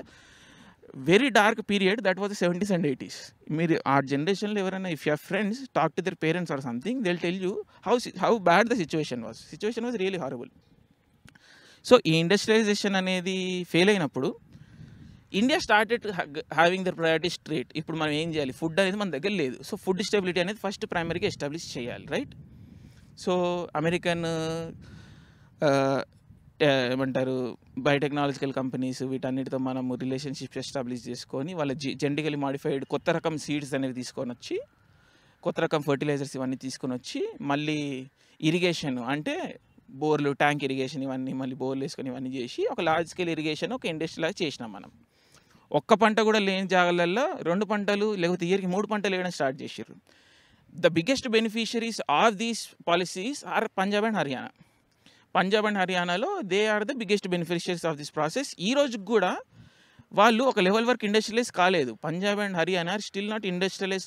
very dark period that was seventies and eighties మీరు ఆ జనరేషన్లో ఎవరైనా if your friends talk to their parents or something they'll tell you how how bad the situation was situation was really horrible so ఈ ఇండస్ట్రియలైజేషన్ అనేది ఫెయిల్ అయినప్పుడు India started having their priority straight ఇప్పుడు మనం ఏం చేయాలి ఫుడ్ అనేది మన దగ్గర లేదు సో ఫుడ్ స్టెబిలిటీ అనేది ఫస్ట్ ప్రైమరీగా ఎస్టాబ్లిష్ చేయాలి రైట్ సో అమెరికన్ ఏమంటారు బయోటెక్నాలజికల్ కంపెనీస్ వీటన్నిటితో మనం రిలేషన్షిప్ ఎస్టాబ్లిష్ చేసుకొని వాళ్ళ జెండికలీ మాడిఫైడ్ కొత్త రకం సీడ్స్ అనేవి తీసుకొని వచ్చి కొత్త రకం ఫర్టిలైజర్స్ ఇవన్నీ తీసుకొని వచ్చి మళ్ళీ ఇరిగేషన్ అంటే బోర్లు ట్యాంక్ ఇరిగేషన్ ఇవన్నీ మళ్ళీ బోర్లు వేసుకొని ఇవన్నీ చేసి ఒక లార్జ్ స్కేల్ ఇరిగేషన్ ఒక ఇండస్ట్రీ లాగా చేసినాం మనం ఒక్క పంట కూడా లేని జాగాలలో రెండు పంటలు లేకపోతే ఇయర్కి మూడు పంటలు వేయడం స్టార్ట్ చేసారు the biggest beneficiaries of these policies are Punjab and Haryana Punjab and హర్యానాలో they are the biggest beneficiaries of this process ఈ రోజు కూడా వాళ్ళు ఒక లెవెల్ వరకు ఇండస్ట్రియలైజ్ కాలేదు Punjab and Haryana still not industrialize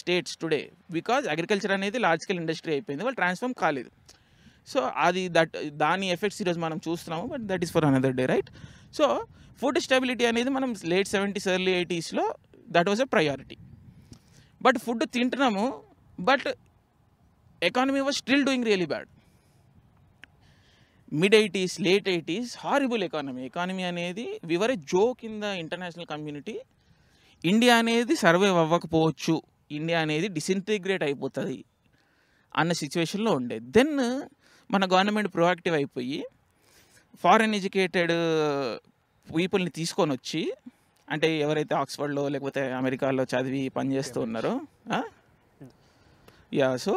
states today because agriculture అనేది లార్జ్ స్కేల్ ఇండస్ట్రీ అయిపోయింది వాళ్ళు ట్రాన్స్ఫార్మ్ కాలేదు సో అది దట్ దాని ఎఫెక్ట్స్ ఈరోజు మనం చూస్తున్నాము but that is for another day right so food stability అనేది మనం లేట్ సెవెంటీస్ ఎర్లీ ఎయిటీస్లో that was a priority but food తింటున్నాము but economy was still doing really bad mid eighties late eighties horrible economy economy అనేది we were joke in the international community India అనేది సర్వైవ్ అవ్వకపోవచ్చు ఇండియా అనేది డిసింటిగ్రేట్ అయిపోతుంది అన్న సిచ్యువేషన్లో ఉండే దెన్ మన గవర్నమెంట్ ప్రొయాక్టివ్ అయిపోయి ఫారెన్ ఎడ్యుకేటెడ్ పీపుల్ని తీసుకొని వచ్చి అంటే ఎవరైతే ఆక్స్ఫర్డ్లో లేకపోతే అమెరికాలో చదివి పనిచేస్తూ ఉన్నారో yeah so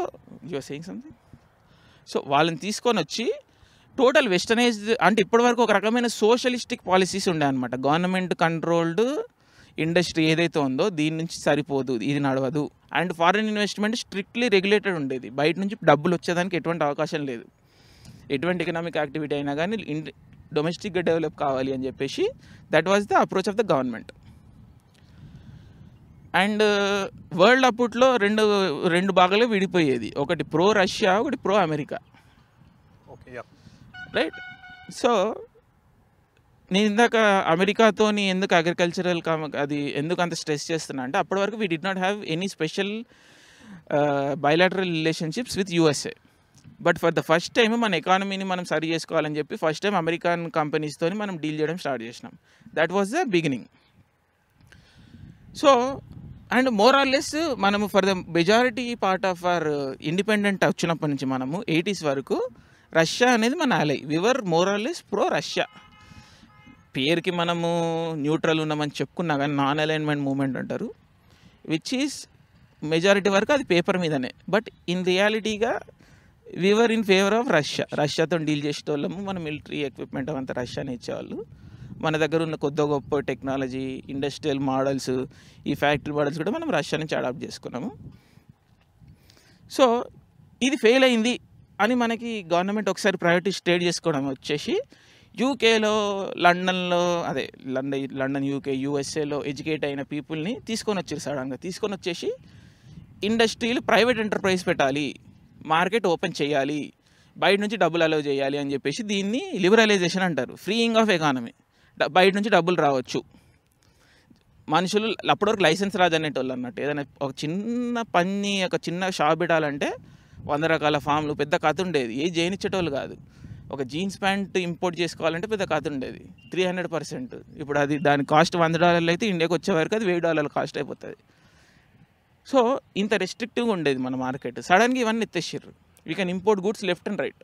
your saying something so వాళ్ళని తీసుకొని వచ్చి టోటల్ వెస్టర్నైజ్ అంటే ఇప్పటివరకు ఒక రకమైన సోషలిస్టిక్ పాలసీస్ ఉండే అనమాట గవర్నమెంట్ కంట్రోల్డ్ ఇండస్ట్రీ ఏదైతే ఉందో దీని నుంచి సరిపోదు ఇది నడవదు and foreign investment strictly regulated ఉండేది బయట నుంచి డబ్బులు వచ్చేదానికి ఎటువంటి అవకాశం లేదు ఎటువంటి ఎకనామిక్ యాక్టివిటీ అయినా కానీ డొమెస్టిక్గా డెవలప్ కావాలి అని చెప్పేసి that was the approach of the government and world అప్పట్లో రెండు రెండు భాగాలు విడిపోయేది ఒకటి ప్రో రష్యా ఒకటి ప్రో అమెరికా రైట్ సో నేను ఇందాక అమెరికాతోని ఎందుకు అగ్రికల్చరల్ అది ఎందుకు అంత స్ట్రెస్ చేస్తున్నా అంటే అప్పటివరకు we did not have any special bilateral relationships with USA but for the first time మన ఎకానమీని మనం సరి చేసుకోవాలని చెప్పి ఫస్ట్ టైం అమెరికన్ కంపెనీస్తో మనం డీల్ చేయడం స్టార్ట్ చేసినాం that was the beginning so and more or less మనము for the majority part of our independent వచ్చినప్పటి నుంచి మనము ఎయిటీస్ వరకు రష్యా అనేది మన ally we were more or less pro Russia పేరుకి మనము న్యూట్రల్ ఉన్నామని చెప్పుకున్నా కానీ నాన్ అలైన్మెంట్ మూమెంట్ అంటారు విచ్ ఈస్ మెజారిటీ వరకు అది పేపర్ మీదనే బట్ ఇన్ రియాలిటీగా we're in favour of Russia రష్యాతో డీల్ చేసేటోళ్ళము మన మిలిటరీ ఎక్విప్మెంట్ అంతా రష్యానే ఇచ్చేవాళ్ళు మన దగ్గర ఉన్న కొద్ది గొప్ప టెక్నాలజీ ఇండస్ట్రియల్ మోడల్స్ ఈ ఫ్యాక్టరీ మోడల్స్ కూడా మనం రష్యా నుంచి అడాప్ట్ చేసుకున్నాము సో ఇది ఫెయిల్ అయింది అని మనకి గవర్నమెంట్ ఒకసారి ప్రయారిటీ స్టేట్ చేసుకోవడం వచ్చేసి యూకేలో లండన్లో అదే లండన్ లండన్ యూకే యూఎస్ఏలో ఎడ్యుకేట్ అయిన పీపుల్ని తీసుకొని వచ్చారు సడన్గా తీసుకొని వచ్చేసి ఇండస్ట్రీలు ప్రైవేట్ ఎంటర్ప్రైజ్ పెట్టాలి మార్కెట్ ఓపెన్ చేయాలి బయట నుంచి డబ్బులు అలవ్ చేయాలి అని చెప్పేసి దీన్ని లిబరలైజేషన్ అంటారు ఫ్రీయింగ్ ఆఫ్ ఎకానమీ బయట నుంచి డబ్బులు రావచ్చు మనుషులు అప్పటివరకు లైసెన్స్ రాదు అనేటోళ్ళు అన్నట్టు ఏదైనా ఒక చిన్న పని ఒక చిన్న షాప్ పెట్టాలంటే వంద రకాల ఫామ్లు పెద్ద కథ ఉండేది ఏ చేయనిచ్చేటోళ్ళు కాదు ఒక జీన్స్ ప్యాంట్ ఇంపోర్ట్ చేసుకోవాలంటే పెద్ద కథ ఉండేది త్రీ హండ్రెడ్ పర్సెంట్ ఇప్పుడు అది దాని కాస్ట్ వంద డాలర్లు అయితే ఇండియాకి వచ్చే వరకు అది వెయ్యి డాలర్ల కాస్ట్ అయిపోతుంది సో ఇంత రెస్ట్రిక్టివ్గా ఉండేది మన మార్కెట్ సడన్గా ఇవన్నీ ఎత్తేసారు we can import goods left and right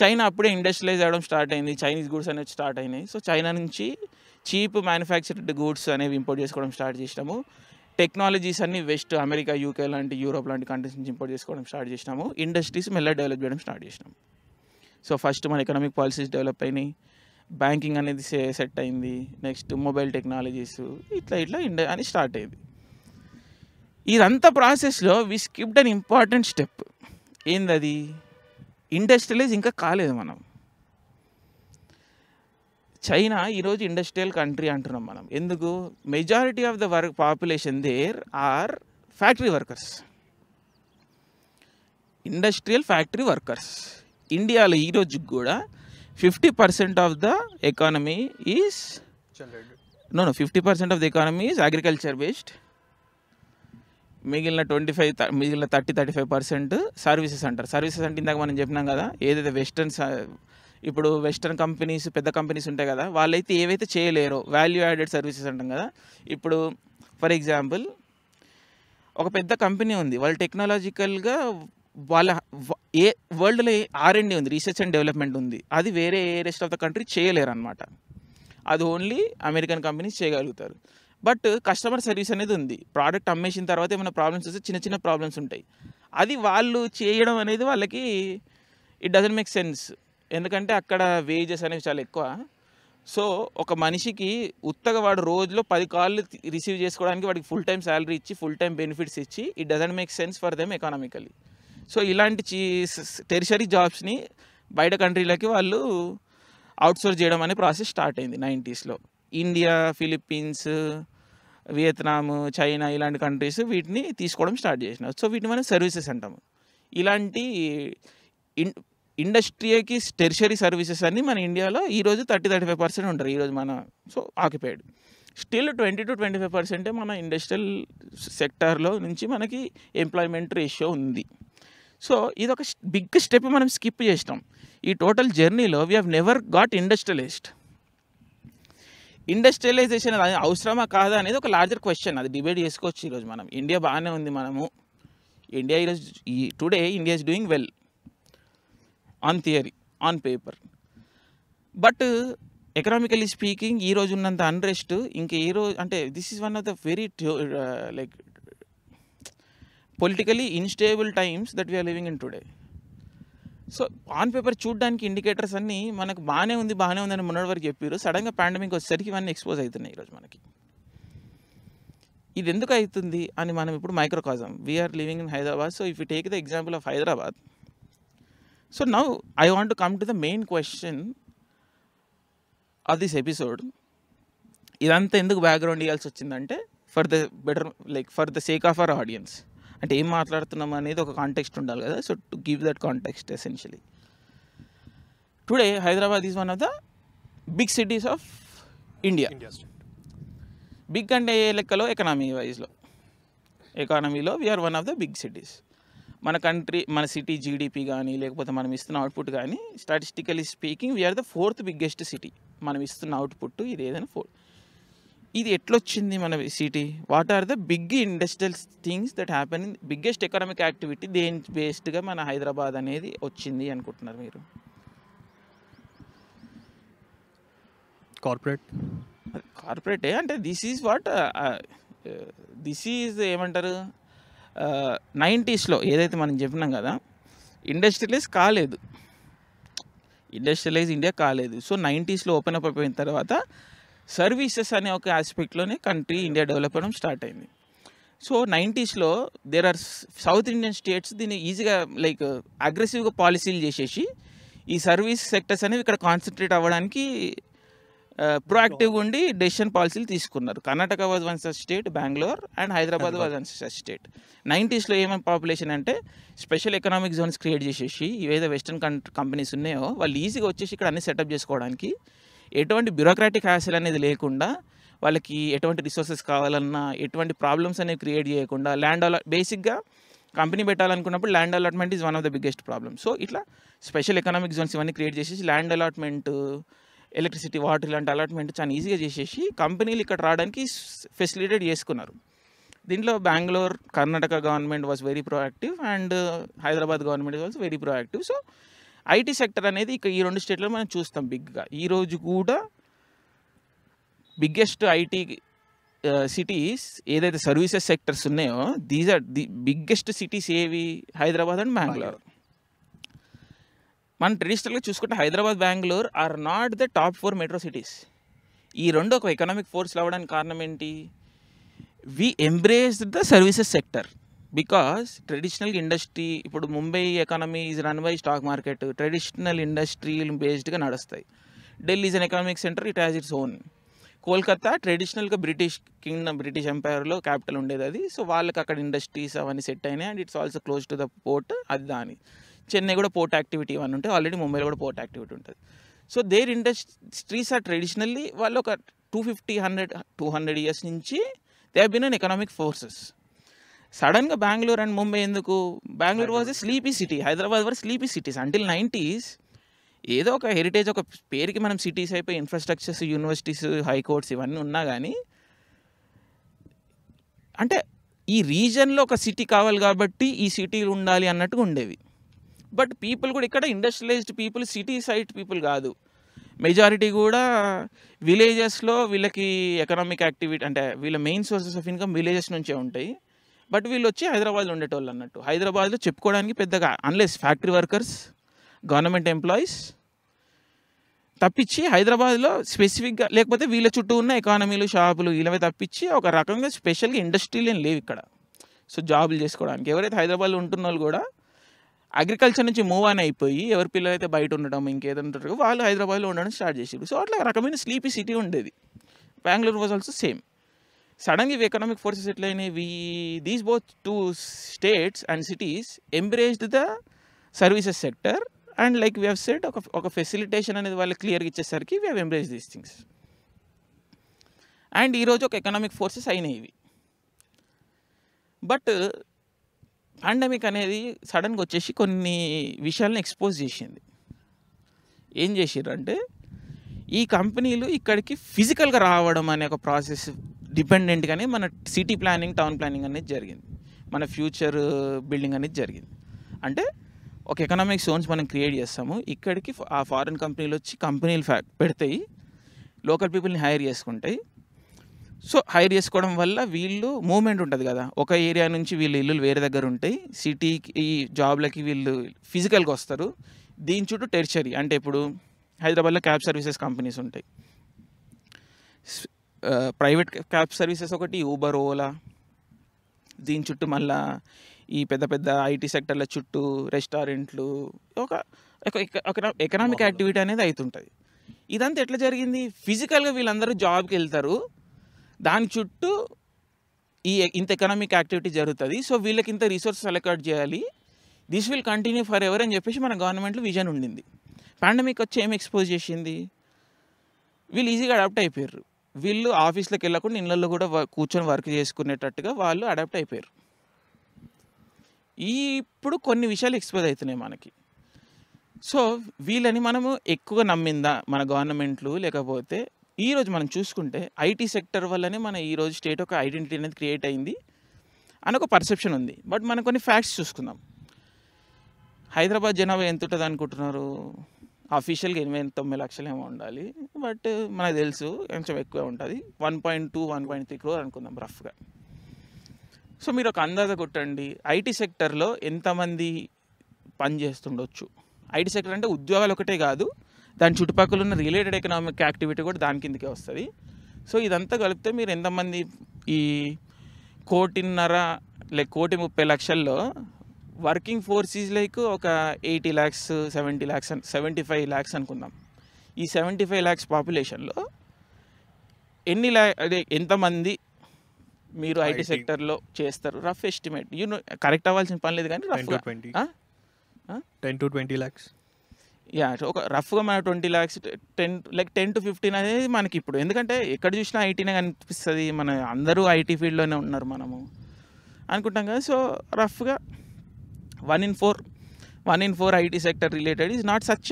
China అప్పుడే ఇండస్ట్రియలైజ్ అవ్వడం స్టార్ట్ అయింది చైనీస్ గూడ్స్ అనేవి స్టార్ట్ అయినాయి సో చైనా నుంచి చీప్ మ్యానుఫ్యాక్చర్డ్ గూడ్స్ అనేవి ఇంపోర్ట్ చేసుకోవడం స్టార్ట్ చేసినాము టెక్నాలజీస్ అన్ని వెస్ట్ అమెరికా యూకే లాంటి యూరోప్ లాంటి కంట్రీస్ నుంచి ఇంపోర్ట్ చేసుకోవడం స్టార్ట్ చేసినాము ఇండస్ట్రీస్ మెల్లగా డెవలప్ చేయడం స్టార్ట్ చేసినాము సో ఫస్ట్ మన ఎకనామిక్ పాలసీస్ డెవలప్ అయినాయి బ్యాంకింగ్ అనేది సెట్ అయింది నెక్స్ట్ మొబైల్ టెక్నాలజీస్ ఇట్లా ఇట్లా ఇండ అని స్టార్ట్ అయింది ఇదంతా ప్రాసెస్లో we skipped an important step ఏందది ఇండస్ట్రియలైజ్ ఇంకా కాలేదు మనం చైనా ఈరోజు ఇండస్ట్రియల్ కంట్రీ అంటున్నాం మనం ఎందుకు majority of the work population there are factory workers industrial factory workers ఇండియాలో ఈరోజు కూడా fifty percent of the economy is no no fifty percent of the economy is agriculture based మిగిలిన ట్వంటీ ఫైవ్ మిగిలిన thirty thirty five percent services అంటారు సర్వీసెస్ అంటే ఇందాక మనం చెప్పినాం కదా ఏదైతే వెస్టర్న్ ఇప్పుడు వెస్టర్న్ కంపెనీస్ పెద్ద కంపెనీస్ ఉంటాయి కదా వాళ్ళైతే ఏవైతే చేయలేరో వాల్యూ యాడెడ్ సర్వీసెస్ అంటాం కదా ఇప్పుడు ఫర్ ఎగ్జాంపుల్ ఒక పెద్ద కంపెనీ ఉంది వాళ్ళు టెక్నాలజికల్గా వాళ్ళ ఏ వరల్డ్లో ఆర్ అండ్ ఉంది రీసెర్చ్ అండ్ డెవలప్మెంట్ ఉంది అది వేరే ఏ రెస్ట్ ఆఫ్ ద కంట్రీ చేయలేరు అనమాట అది ఓన్లీ అమెరికన్ కంపెనీస్ చేయగలుగుతారు బట్ కస్టమర్ సర్వీస్ అనేది ఉంది ప్రోడక్ట్ అమ్మేసిన తర్వాత ఏమైనా ప్రాబ్లమ్స్ వస్తే చిన్న చిన్న ప్రాబ్లమ్స్ ఉంటాయి అది వాళ్ళు చేయడం అనేది వాళ్ళకి ఇట్ డజంట్ మేక్ సెన్స్ ఎందుకంటే అక్కడ వేజెస్ అనేవి చాలా ఎక్కువ సో ఒక మనిషికి ఉత్తగా వాడు రోజులో పది కాళ్ళు రిసీవ్ చేసుకోవడానికి వాడికి ఫుల్ టైం శాలరీ ఇచ్చి ఫుల్ టైం బెనిఫిట్స్ ఇచ్చి it doesn't make sense for them economically so ఇలాంటి చీ టెరిషరీ జాబ్స్ని బయట కంట్రీలకి వాళ్ళు అవుట్సోర్స్ చేయడం అనే ప్రాసెస్ స్టార్ట్ అయింది నైంటీస్లో ఇండియా ఫిలిప్పీన్స్ వియత్నాం చైనా ఇలాంటి కంట్రీస్ వీటిని తీసుకోవడం స్టార్ట్ చేసినారు సో వీటిని మనం సర్వీసెస్ అంటాము ఇలాంటి ఇన్ ఇండస్ట్రీకి టెరిషరీ సర్వీసెస్ అన్నీ మన ఇండియాలో ఈరోజు థర్టీ థర్టీ ఫైవ్ పర్సెంట్ ఉంటారు ఈరోజు మన so occupied still twenty two twenty five పర్సెంటే మన ఇండస్ట్రియల్ సెక్టార్లో నుంచి మనకి ఎంప్లాయ్మెంట్ రేషియో ఉంది సో ఇది ఒక బిగ్ స్టెప్ మనం స్కిప్ చేసినాం ఈ టోటల్ జర్నీలో we have never got industrialist industrialization అది అవసరమా కాదా అనేది ఒక లార్జర్ క్వశ్చన్ అది డిబేట్ చేసుకోవచ్చు ఈరోజు మనం ఇండియా బాగానే ఉంది మనము ఇండియా ఈరోజు ఈ today India is doing well on theory on paper but economically speaking ఈ రోజు ఉన్నంత అన్రెస్ట్ ఇంకా ఈ రోజు అంటే this is one of the very like politically instable times that we're living in today so on paper చూడడానికి ఇండికేటర్స్ అన్నీ మనకు బాగానే ఉంది బాగానే ఉందని మొన్నటి వరకు చెప్పారు సడన్గా పాండమిక్ వచ్చేసరికి ఇవన్నీ ఎక్స్పోజ్ అవుతున్నాయి ఈరోజు మనకి ఇది ఎందుకు అవుతుంది అని మనం ఇప్పుడు microcosm we're living in Hyderabad so if you take the example of Hyderabad so now I want to come to the main question of this episode ఇదంతా ఎందుకు బ్యాక్గ్రౌండ్ ఇవ్వాల్సి వచ్చిందంటే for the better like for the sake of our audience అంటే ఏం మాట్లాడుతున్నాం అనేది ఒక కాంటెక్స్ట్ ఉండాలి కదా so to give that context essentially today Hyderabad is one of the big cities of India big అంటే ఏ లెక్కలో ఎకనామీ వైజ్లో ఎకానమీలో we're one of the big cities మన కంట్రీ మన సిటీ జీడిపి కానీ లేకపోతే మనం ఇస్తున్న అవుట్పుట్ కానీ statistically speaking we're the fourth biggest city మనం ఇస్తున్న అవుట్పుట్ ఇది ఏదైనా ఫోర్త్ ఇది ఎట్లొచ్చింది మన city what are the big industrial things that happen in biggest economic activity దేని బేస్డ్గా మన హైదరాబాద్ అనేది వచ్చింది అనుకుంటున్నారు మీరు కార్పొరేట్ కార్పొరేటే అంటే this is what this is ఏమంటారు నైంటీస్లో uh, ఏదైతే మనం చెప్పినాం కదా ఇండస్ట్రియలైజ్ కాలేదు ఇండస్ట్రియలైజ్ ఇండియా కాలేదు సో నైంటీస్లో ఓపెన్ అప్ అయిపోయిన తర్వాత సర్వీసెస్ అనే ఒక ఆస్పెక్ట్లోనే కంట్రీ ఇండియా డెవలప్ అవ్వడం స్టార్ట్ అయింది సో నైంటీస్లో there are south Indian states దీన్ని ఈజీగా లైక్ అగ్రెసివ్గా పాలసీలు చేసేసి ఈ సర్వీస్ సెక్టర్స్ అనేవి ఇక్కడ కాన్సన్ట్రేట్ అవ్వడానికి ప్రొయాక్టివ్గా ఉండి డెసిషన్ పాలసీలు తీసుకున్నారు Karnataka was one such state Bengaluru and Hyderabad was one such state నైంటీస్లో ఏమైనా పాపులేషన్ అంటే స్పెషల్ ఎకనామిక్ జోన్స్ క్రియేట్ చేసేసి వెస్టర్న్ వెస్ట్రన్ కంపెనీస్ ఉన్నాయో వాళ్ళు ఈజీగా వచ్చేసి ఇక్కడ అన్ని సెటప్ చేసుకోవడానికి ఎటువంటి బ్యూరోక్రాటిక్ హ్యాసిల్ అనేది లేకుండా వాళ్ళకి ఎటువంటి రిసోర్సెస్ కావాలన్నా ఎటువంటి ప్రాబ్లమ్స్ అనేవి క్రియేట్ చేయకుండా ల్యాండ్ అలా బేసిక్గా కంపెనీ పెట్టాలనుకున్నప్పుడు land allotment is one of the biggest problem so ఇట్లా స్పెషల్ ఎకనామిక్ జోన్స్ ఇవన్నీ క్రియేట్ చేసేసి ల్యాండ్ అలాట్మెంట్ ఎలక్ట్రిసిటీ వాటర్ ఇలాంటి అలాట్మెంట్ చాలా ఈజీగా చేసేసి కంపెనీలు ఇక్కడ రావడానికి ఫెసిలిటేట్ చేసుకున్నారు దీంట్లో Bengaluru Karnataka government was very proactive and Hyderabad government was very proactive so IT sector అనేది ఇక ఈ రెండు స్టేట్లో మనం చూస్తాం బిగ్గా ఈరోజు కూడా బిగ్గెస్ట్ ఐటీ సిటీస్ ఏదైతే సర్వీసెస్ సెక్టర్స్ ఉన్నాయో these are the biggest cities ఏవి హైదరాబాద్ అండ్ బెంగళూరు మనం ట్రెడిషనల్గా చూసుకుంటే Hyderabad Bengaluru are not the top four metro cities ఈ రెండు ఒక ఎకనామిక్ ఫోర్స్లు అవ్వడానికి కారణం ఏంటి we embraced the services sector because traditional industry ఇప్పుడు Mumbai economy is run by stock market traditional ఇండస్ట్రీలు బేస్డ్గా నడుస్తాయి Delhi is an economic centre it has its own Kolkata ట్రెడిషనల్గా బ్రిటిష్ కింగ్డమ్ బ్రిటిష్ ఎంపైర్లో క్యాపిటల్ ఉండేది అది సో వాళ్ళకి అక్కడ ఇండస్ట్రీస్ అవన్నీ సెట్ అయినాయి and it's also close to the port అది దాని చెన్నై కూడా పోర్ట్ యాక్టివిటీ ఇవన్నీ ఉంటాయి ఆల్రెడీ ముంబైలో కూడా పోర్ట్ యాక్టివిటీ ఉంటుంది so there industries are traditionally వాళ్ళు ఒక two fifty hundred two hundred years నుంచి they have been an economic forces సడన్గా బెంగళూరు అండ్ ముంబై ఎందుకు Bengaluru was a sleepy city Hyderabad were sleepy cities until nineties ఏదో ఒక హెరిటేజ్ ఒక పేరుకి మనం సిటీస్ అయిపోయి ఇన్ఫ్రాస్ట్రక్చర్స్ యూనివర్సిటీస్ హైకోర్ట్స్ ఇవన్నీ ఉన్నా కానీ అంటే ఈ రీజన్లో ఒక సిటీ కావాలి కాబట్టి ఈ సిటీలు ఉండాలి అన్నట్టుగా ఉండేవి బట్ పీపుల్ కూడా ఇక్కడ industrialized people city side people కాదు మెజారిటీ కూడా విలేజెస్లో వీళ్ళకి ఎకనామిక్ యాక్టివిటీ అంటే వీళ్ళ main sources of income villages నుంచే ఉంటాయి బట్ వీళ్ళు వచ్చి హైదరాబాద్లో ఉండేటోళ్ళు అన్నట్టు హైదరాబాద్లో చెప్పుకోవడానికి పెద్దగా unless factory workers government employees తప్పించి హైదరాబాద్లో స్పెసిఫిక్గా లేకపోతే వీళ్ళ చుట్టూ ఉన్న ఎకానమీలు షాపులు వీళ్ళవి తప్పించి ఒక రకంగా స్పెషల్గా ఇండస్ట్రీలు ఏం లేవు ఇక్కడ సో జాబులు చేసుకోవడానికి ఎవరైతే హైదరాబాద్లో ఉంటున్నోళ్ళు కూడా అగ్రికల్చర్ నుంచి మూవ్ ఆన్ అయిపోయి ఎవరి పిల్లలైతే బయట ఉండడం ఇంకేదంటారు వాళ్ళు హైదరాబాద్లో ఉండడం స్టార్ట్ చేసారు సో అట్లా రకమైన స్లీపీ సిటీ ఉండేది Bengaluru was also same suddenly ఇవి ఎకనామిక్ ఫోర్సెస్ ఎట్లయినాయి we these both two states and cities embraced the services sector and like we have ఒక ఒక ఫెసిలిటేషన్ అనేది వాళ్ళు క్లియర్గా ఇచ్చేసరికి we have embrace these things and ఈరోజు ఒక ఎకనామిక్ ఫోర్సెస్ అయినాయి ఇవి బట్ పాండమిక్ అనేది సడన్గా వచ్చేసి కొన్ని విషయాలను ఎక్స్పోజ్ చేసింది ఏం చేసిర్రు అంటే ఈ కంపెనీలు ఇక్కడికి ఫిజికల్గా రావడం అనే ఒక ప్రాసెస్ డిపెండెంట్గానే మన సిటీ ప్లానింగ్ టౌన్ ప్లానింగ్ అనేది జరిగింది మన ఫ్యూచర్ uh, బిల్డింగ్ అనేది జరిగింది అంటే ఒక ఎకనామిక్ జోన్స్ మనం క్రియేట్ చేస్తాము ఇక్కడికి ఆ ఫారిన్ కంపెనీలు వచ్చి కంపెనీలు ఫ్యాక్ పెడతాయి లోకల్ పీపుల్ని హైర్ చేసుకుంటాయి సో హైర్ చేసుకోవడం వల్ల వీళ్ళు మూమెంట్ ఉంటుంది కదా ఒక ఏరియా నుంచి వీళ్ళు ఇల్లులు వేరే దగ్గర ఉంటాయి సిటీకి ఈ జాబ్లకి వీళ్ళు ఫిజికల్గా వస్తారు దీని చుట్టూ టెరిచరీ అంటే ఇప్పుడు హైదరాబాద్లో క్యాబ్ సర్వీసెస్ కంపెనీస్ ఉంటాయి ప్రైవేట్ క్యాబ్ సర్వీసెస్ ఒకటి ఊబర్ ఓలా దీని చుట్టూ మళ్ళా ఈ పెద్ద పెద్ద ఐటీ సెక్టర్ల చుట్టూ రెస్టారెంట్లు ఒక ఎకనామిక్ యాక్టివిటీ అనేది అవుతుంటుంది ఇదంతా ఎట్లా జరిగింది ఫిజికల్గా వీళ్ళందరూ జాబ్కి వెళ్తారు దాని చుట్టూ ఈ ఇంత ఎకనామిక్ యాక్టివిటీ జరుగుతుంది సో వీళ్ళకి ఇంత రీసోర్స్ అలొకేట్ చేయాలి this will continue for ever అని చెప్పేసి మన గవర్నమెంట్లో విజన్ ఉండింది పాండమిక్ వచ్చి ఏం ఎక్స్పోజ్ చేసింది వీళ్ళు ఈజీగా అడాప్ట్ అయిపోయారు వీళ్ళు ఆఫీస్లోకి వెళ్ళకుండా ఇళ్ళల్లో కూడా కూర్చొని వర్క్ చేసుకునేటట్టుగా వాళ్ళు అడాప్ట్ అయిపోయారు ఈ ఇప్పుడు కొన్ని విషయాలు ఎక్స్పోజ్ అవుతున్నాయి మనకి సో వీళ్ళని మనము ఎక్కువగా నమ్మిందా మన గవర్నమెంట్లు లేకపోతే ఈరోజు మనం చూసుకుంటే ఐటీ సెక్టర్ వల్లనే మన ఈరోజు స్టేట్ ఒక ఐడెంటిటీ అనేది క్రియేట్ అయింది అని ఒక పర్సెప్షన్ ఉంది బట్ మనం కొన్ని ఫ్యాక్ట్స్ చూసుకుందాం హైదరాబాద్ జనాభా ఎంత ఉంటుంది అనుకుంటున్నారు అఫీషియల్గా ఎనిమిది తొమ్మిది లక్షలు ఏమో ఉండాలి బట్ మనకు తెలుసు కొంచెం ఎక్కువ ఉంటుంది one point two one point three crore అనుకుందాం రఫ్గా సో మీరు ఒక అందాజ కొట్టండి ఐటీ సెక్టర్లో ఎంతమంది పని చేస్తుండొచ్చు ఐటీ సెక్టర్ అంటే ఉద్యోగాలు ఒకటే కాదు దాని చుట్టుపక్కల ఉన్న రిలేటెడ్ ఎకనామిక్ యాక్టివిటీ కూడా దాని కిందకే వస్తుంది సో ఇదంతా కలిపితే మీరు ఎంతమంది ఈ కోటిన్నర లేక కోటి ముప్పై లక్షల్లో వర్కింగ్ ఫోర్స్ ఈజ్ లైక్ ఒక eighty lakhs seventy lakhs seventy five lakhs అనుకుందాం ఈ సెవెంటీ ఫైవ్ ల్యాక్స్ పాపులేషన్లో ఎన్ని ల్యా అదే ఎంతమంది మీరు ఐటీ సెక్టర్లో చేస్తారు రఫ్ ఎస్టిమేట్ యూ కరెక్ట్ అవ్వాల్సిన పని లేదు కానీ rough ten to twenty lakhs yeah ఒక రఫ్గా మన twenty lakhs ten like ten to fifteen అనేది మనకి ఇప్పుడు ఎందుకంటే ఎక్కడ చూసినా ఐటీనే కనిపిస్తుంది మన అందరూ ఐటీ ఫీల్డ్లోనే ఉన్నారు మనము అనుకుంటాం కదా సో రఫ్గా one in four one in four IT sector related is not such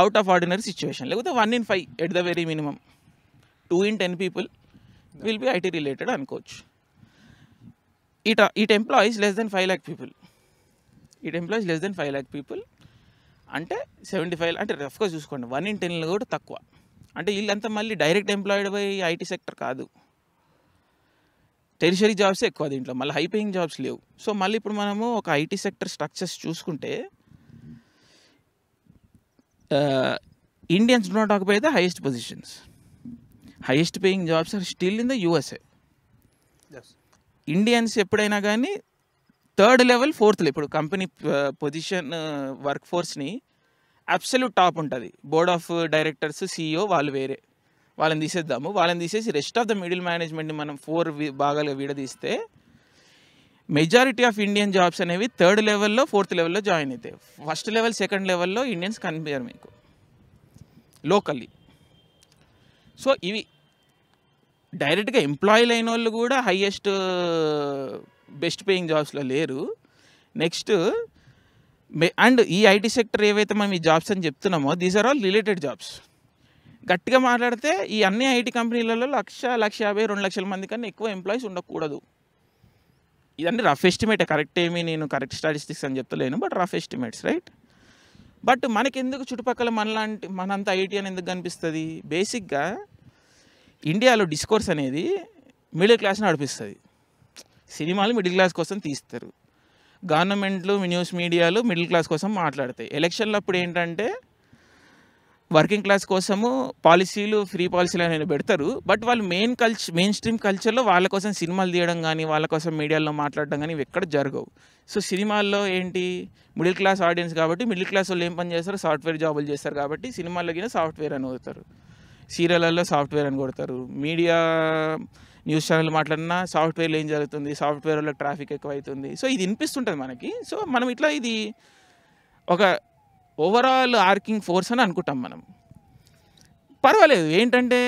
out of ordinary situation లేకపోతే one in five at the very minimum two in ten people will be IT related అనుకోవచ్చు it it employees less than five lakh people it employees less than five lakh people అంటే సెవెంటీ ఫైవ్ అంటే రఫ్గా చూసుకోండి వన్ ఇన్ టెన్లో కూడా తక్కువ అంటే వీళ్ళంతా మళ్ళీ direct employed by IT sector కాదు టెరిషరీ జాబ్స్ ఎక్కువ దీంట్లో మళ్ళీ హైపేయింగ్ జాబ్స్ లేవు సో మళ్ళీ ఇప్పుడు మనము ఒక ఐటీ సెక్టర్ స్ట్రక్చర్స్ చూసుకుంటే Indians don't occupy the highest positions highest paying jobs are still in the USA Indians ఎప్పుడైనా కానీ థర్డ్ లెవెల్ ఫోర్త్ ఇప్పుడు కంపెనీ పొజిషన్ వర్క్ ఫోర్స్ని అబ్సల్యూట్ టాప్ ఉంటుంది బోర్డ్ ఆఫ్ డైరెక్టర్స్ సీఈఓ వాళ్ళు వేరే వాళ్ళని తీసేద్దాము వాళ్ళని తీసేసి రెస్ట్ ఆఫ్ ద మిడిల్ మేనేజ్మెంట్ని మనం ఫోర్ భాగాలుగా విడదీస్తే మెజారిటీ ఆఫ్ ఇండియన్ జాబ్స్ అనేవి థర్డ్ లెవెల్లో ఫోర్త్ లెవెల్లో జాయిన్ అవుతాయి ఫస్ట్ లెవెల్ సెకండ్ లెవెల్లో ఇండియన్స్ కనిపించారు మీకు లోకల్లీ సో ఇవి డైరెక్ట్గా ఎంప్లాయీలు అయిన వాళ్ళు కూడా హయ్యెస్ట్ బెస్ట్ పేయింగ్ జాబ్స్లో లేరు నెక్స్ట్ అండ్ ఈ ఐటీ సెక్టర్ ఏవైతే మనం ఈ జాబ్స్ అని చెప్తున్నామో these are all related jobs గట్టిగా మాట్లాడితే ఈ అన్ని ఐటీ కంపెనీలలో లక్ష లక్ష యాభై రెండు లక్షల మంది కన్నా ఎక్కువ ఎంప్లాయీస్ ఉండకూడదు ఇదండి రఫ్ ఎస్టిమేట్ కరెక్ట్ ఏమీ నేను కరెక్ట్ స్టాటిస్టిక్స్ అని చెప్తలేను but rough estimates right but మనకెందుకు చుట్టుపక్కల మనలాంటి మనంత ఐటీ అని ఎందుకు కనిపిస్తుంది బేసిక్గా ఇండియాలో డిస్కోర్స్ అనేది మిడిల్ క్లాస్ నడిపిస్తుంది సినిమాలు మిడిల్ క్లాస్ కోసం తీస్తారు గవర్నమెంట్లు న్యూస్ మీడియాలు మిడిల్ క్లాస్ కోసం మాట్లాడతాయి ఎలక్షన్లప్పుడు ఏంటంటే వర్కింగ్ క్లాస్ కోసము పాలసీలు ఫ్రీ పాలసీలు అనేది పెడతారు బట్ వాళ్ళు మెయిన్ కల్చర్ మెయిన్ స్ట్రీమ్ కల్చర్లో వాళ్ళ కోసం సినిమాలు తీయడం కానీ వాళ్ళ కోసం మీడియాలో మాట్లాడడం కానీ ఎక్కడ జరగవు సో సినిమాల్లో ఏంటి మిడిల్ క్లాస్ ఆడియన్స్ కాబట్టి మిడిల్ క్లాస్ వాళ్ళు ఏం పని చేస్తారు సాఫ్ట్వేర్ జాబులు చేస్తారు కాబట్టి సినిమాల్లో కింద సాఫ్ట్వేర్ అని కొడతారు సీరియల్లలో సాఫ్ట్వేర్ అని కొడతారు మీడియా న్యూస్ ఛానల్ మాట్లాడినా సాఫ్ట్వేర్లో ఏం జరుగుతుంది సాఫ్ట్వేర్లో ట్రాఫిక్ ఎక్కువ అవుతుంది సో ఇది వినిపిస్తుంటుంది మనకి సో మనం ఇట్లా ఇది ఒక ఓవరాల్ ఆర్కింగ్ ఫోర్స్ అని అనుకుంటాం మనం పర్వాలేదు ఏంటంటే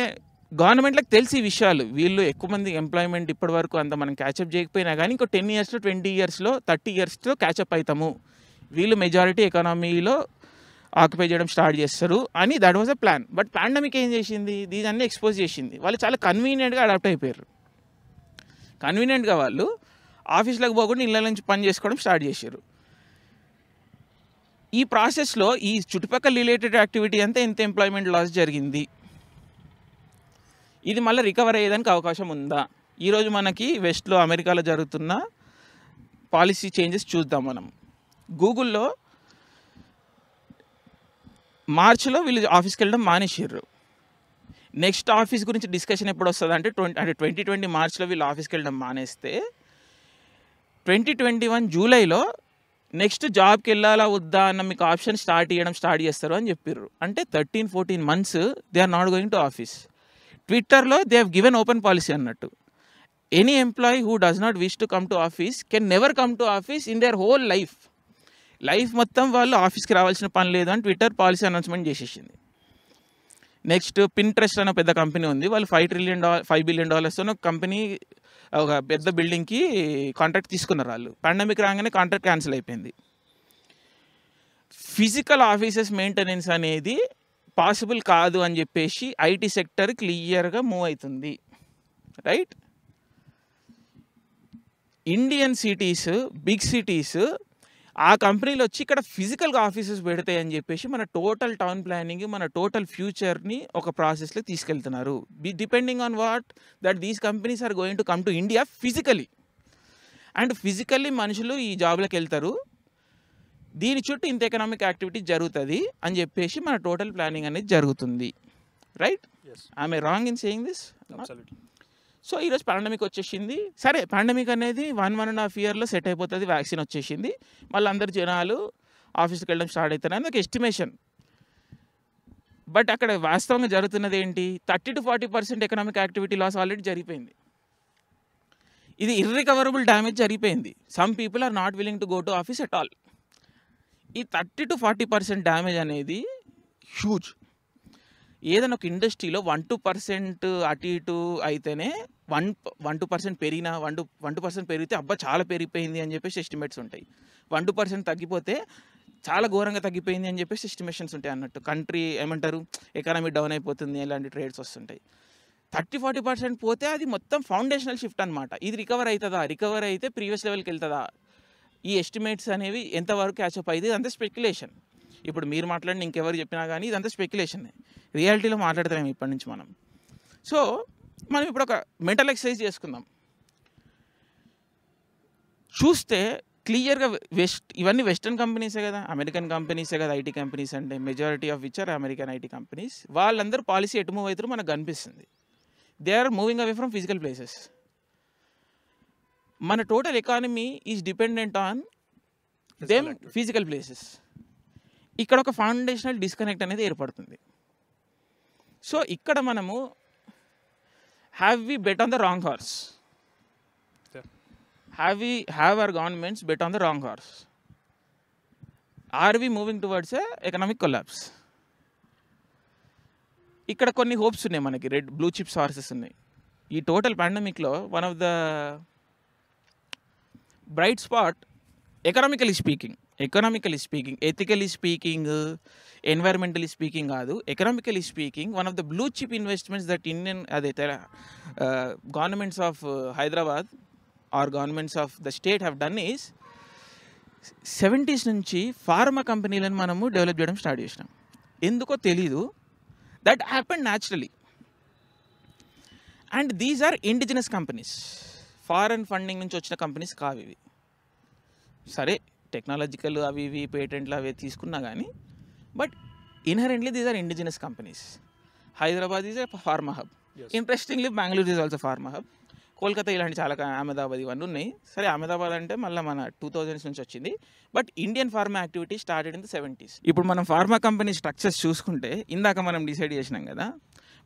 గవర్నమెంట్లకు తెలిసి విషయాలు వీళ్ళు ఎక్కువ మంది ఎంప్లాయ్మెంట్ ఇప్పటి వరకు అంత మనం క్యాచప్ చేయకపోయినా కానీ ఇంకో టెన్ ఇయర్స్లో ట్వంటీ ఇయర్స్లో థర్టీ ఇయర్స్లో క్యాచప్ అవుతాము వీళ్ళు మెజారిటీ ఎకానమీలో ఆక్యుపై చేయడం స్టార్ట్ చేస్తారు అని that was a plan but pandemic ఏం చేసింది దీని అన్నీ ఎక్స్పోజ్ చేసింది వాళ్ళు చాలా కన్వీనియంట్గా అడాప్ట్ అయిపోయారు కన్వీనియంట్గా వాళ్ళు ఆఫీస్లోకి పోకుండా ఇళ్ళ నుంచి పని చేసుకోవడం స్టార్ట్ చేశారు ఈ ప్రాసెస్లో ఈ చుట్టుపక్కల రిలేటెడ్ యాక్టివిటీ అంతా ఇంత ఎంప్లాయ్మెంట్ లాస్ జరిగింది ఇది మళ్ళీ రికవర్ అయ్యేదానికి అవకాశం ఉందా ఈరోజు మనకి వెస్ట్లో అమెరికాలో జరుగుతున్న పాలసీ చేంజెస్ చూద్దాం మనం గూగుల్లో మార్చిలో వీళ్ళు ఆఫీస్కి వెళ్ళడం మానేసారు నెక్స్ట్ ఆఫీస్ గురించి డిస్కషన్ ఎప్పుడు వస్తుంది అంటే ట్వంటీ అంటే ట్వంటీ ట్వంటీ మార్చిలో వీళ్ళు ఆఫీస్కి వెళ్ళడం మానేస్తే ట్వంటీ ట్వంటీ వన్ జూలైలో నెక్స్ట్ జాబ్కి వెళ్ళాలా వద్దా అన్న మీకు ఆప్షన్ స్టార్ట్ చేయడం స్టార్ట్ చేస్తారు అని చెప్పారు అంటే thirteen fourteen months they are not going to office ట్విట్టర్లో they have given open policy అన్నట్టు any employee who does not wish to come to office can never come to office in their whole life life మొత్తం వాళ్ళు ఆఫీస్కి రావాల్సిన పని లేదు అని ట్విట్టర్ పాలసీ అనౌన్స్మెంట్ చేసేసింది నెక్స్ట్ పింట్రెస్ట్ అనే పెద్ద కంపెనీ ఉంది వాళ్ళు five trillion dollar five billion డాలర్స్తో కంపెనీ ఒక పెద్ద బిల్డింగ్కి కాంట్రాక్ట్ తీసుకున్నారు వాళ్ళు పాండమిక్ రాగానే కాంట్రాక్ట్ క్యాన్సిల్ అయిపోయింది ఫిజికల్ ఆఫీసెస్ మెయింటెనెన్స్ అనేది పాసిబుల్ కాదు అని చెప్పేసి ఐటీ సెక్టర్ క్లియర్గా మూవ్ అవుతుంది right Indian cities big cities ఆ కంపెనీలు వచ్చి ఇక్కడ ఫిజికల్గా ఆఫీసెస్ పెడతాయి అని చెప్పేసి మన టోటల్ టౌన్ ప్లానింగ్ మన టోటల్ ఫ్యూచర్ని ఒక ప్రాసెస్లో తీసుకెళ్తున్నారు be depending on what that these companies are going to come to India physically and physically మనుషులు ఈ జాబ్లకు వెళ్తారు దీని చుట్టూ ఇంత ఎకనామిక్ యాక్టివిటీ జరుగుతుంది అని చెప్పేసి మన టోటల్ ప్లానింగ్ అనేది జరుగుతుంది right I wrong in saying this so ఈరోజు పాండమిక్ వచ్చేసింది సరే పాండమిక్ అనేది వన్ వన్ అండ్ హాఫ్ ఇయర్లో సెట్ అయిపోతుంది వ్యాక్సిన్ వచ్చేసింది మళ్ళీ అందరు జనాలు ఆఫీస్కి వెళ్ళడం స్టార్ట్ అవుతున్నాయి అనేది ఒక ఎస్టిమేషన్ బట్ అక్కడ వాస్తవంగా జరుగుతున్నది ఏంటి thirty to forty percent economic activity loss already జరిగిపోయింది ఇది ఇర్రికవరబుల్ డ్యామేజ్ జరిగిపోయింది some people are not willing to go to office at all ఈ thirty to forty percent damage అనేది హ్యూజ్ ఏదైనా ఒక ఇండస్ట్రీలో వన్ టూ పర్సెంట్ అటు ఇటు అయితేనే వన్ వన్ టూ పర్సెంట్ పెరిగినా one two one two percent పెరిగితే అబ్బా చాలా పెరిగిపోయింది అని చెప్పేసి ఎస్టిమేట్స్ ఉంటాయి వన్ టూ పర్సెంట్ తగ్గిపోతే చాలా ఘోరంగా తగ్గిపోయింది అని చెప్పేసి ఎస్టిమేషన్స్ ఉంటాయి అన్నట్టు కంట్రీ ఏమంటారు ఎకానమీ డౌన్ అయిపోతుంది ఇలాంటి ట్రేడ్స్ వస్తుంటాయి థర్టీ ఫార్టీ పర్సెంట్ పోతే అది మొత్తం ఫౌండేషనల్ షిఫ్ట్ అనమాట ఇది రికవర్ అవుతుందా రికవర్ అయితే ప్రీవియస్ లెవెల్కి వెళ్తుందా ఈ ఎస్టిమేట్స్ అనేవి ఎంతవరకు అప్ అయితే అంత స్పెక్యులేషన్ ఇప్పుడు మీరు మాట్లాడిన ఇంకెవరు చెప్పినా కానీ ఇదంతా స్పెక్యులేషన్ రియాలిటీలో మాట్లాడతాం ఇప్పటి నుంచి మనం సో మనం ఇప్పుడు ఒక మెంటల్ ఎక్సర్సైజ్ చేసుకుందాం చూస్తే క్లియర్గా వెస్ట్ ఇవన్నీ వెస్టర్న్ కంపెనీసే కదా అమెరికన్ కంపెనీసే కదా ఐటీ కంపెనీస్ అంటే majority of which are American IT companies వాళ్ళందరూ పాలసీ ఎటు మూవ్ అవుతారు మనకు కనిపిస్తుంది they are moving away from physical places మన total economy is dependent on them physical places ఇక్కడ ఒక ఫౌండేషనల్ డిస్కనెక్ట్ అనేది ఏర్పడుతుంది సో ఇక్కడ మనము have we bet on the wrong horse have we have our governments bet on the wrong horse are we moving towards economic collapse ఇక్కడ కొన్ని హోప్స్ ఉన్నాయి మనకి రెడ్ బ్లూ చిప్స్ హార్సెస్ ఉన్నాయి ఈ టోటల్ పాండమిక్లో one of the bright spot economically speaking economically speaking ethically speaking environmentally speaking కాదు economically speaking one of the blue chip investments that Indian అదే governments of Hyderabad or governments of the state have done is seventies నుంచి ఫార్మా కంపెనీలను మనము డెవలప్ చేయడం స్టార్ట్ చేసినాం ఎందుకో తెలీదు that happen naturally and these are indigenous companies foreign funding నుంచి వచ్చిన కంపెనీస్ కావు ఇవి సరే టెక్నాలజికల్ అవి ఇవి పేటెంట్లు అవి తీసుకున్నా కానీ but inherently these are indigenous companies Hyderabad is pharma hub interestingly Bengaluru is also pharma hub Kolkata ఇలాంటి చాలా అహ్మదాబాద్ ఇవన్నీ ఉన్నాయి సరే అహ్మదాబాద్ అంటే మళ్ళీ మన టూ థౌజండ్స్ నుంచి వచ్చింది but Indian pharma activity started in the seventies ఇప్పుడు మనం ఫార్మా కంపెనీ స్ట్రక్చర్స్ చూసుకుంటే ఇందాక మనం డిసైడ్ చేసినాం కదా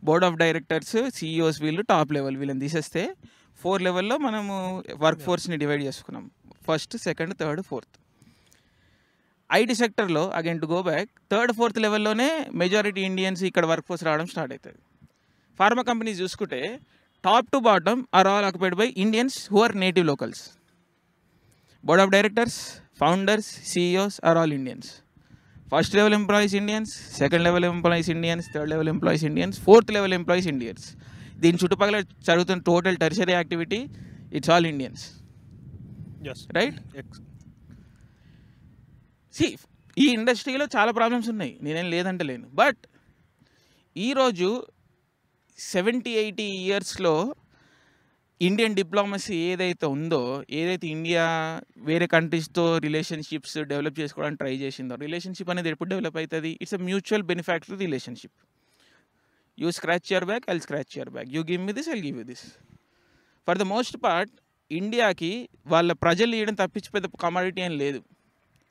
బోర్డ్ ఆఫ్ డైరెక్టర్స్ సీఈఓస్ వీళ్ళు టాప్ లెవెల్ వీళ్ళని తీసేస్తే ఫోర్ లెవెల్లో మనము వర్క్ ఫోర్స్ని డివైడ్ చేసుకున్నాం first second third fourth IT సెక్టర్లో again to go back third fourth లెవెల్లోనే మెజారిటీ ఇండియన్స్ ఇక్కడ వర్క్ ఫోర్స్ రావడం స్టార్ట్ అవుతుంది ఫార్మా కంపెనీస్ చూసుకుంటే top to bottom are all occupied by Indians who are native locals board of directors founders CEOs are all Indians first level employees Indians second level employees Indians third level employees Indians fourth level employees Indians దీని చుట్టుపక్కల జరుగుతున్న total tertiary activity it's all Indians right see ఈ ఇండస్ట్రీలో చాలా ప్రాబ్లమ్స్ ఉన్నాయి నేనేం లేదంటే లేను బట్ ఈరోజు సెవెంటీ ఎయిటీ ఇయర్స్లో ఇండియన్ డిప్లొమసీ ఏదైతే ఉందో ఏదైతే ఇండియా వేరే కంట్రీస్తో రిలేషన్షిప్స్ డెవలప్ చేసుకోవడానికి ట్రై చేసిందో రిలేషన్షిప్ అనేది ఎప్పుడు డెవలప్ అవుతుంది it's a mutual benefactor relationship you scratch your back I'll scratch your back you give me this I'll give you this for the most part ఇండియాకి వాళ్ళ ప్రజలు ఇవ్వడం తప్పించి పెద్ద కమాడిటీ ఏం లేదు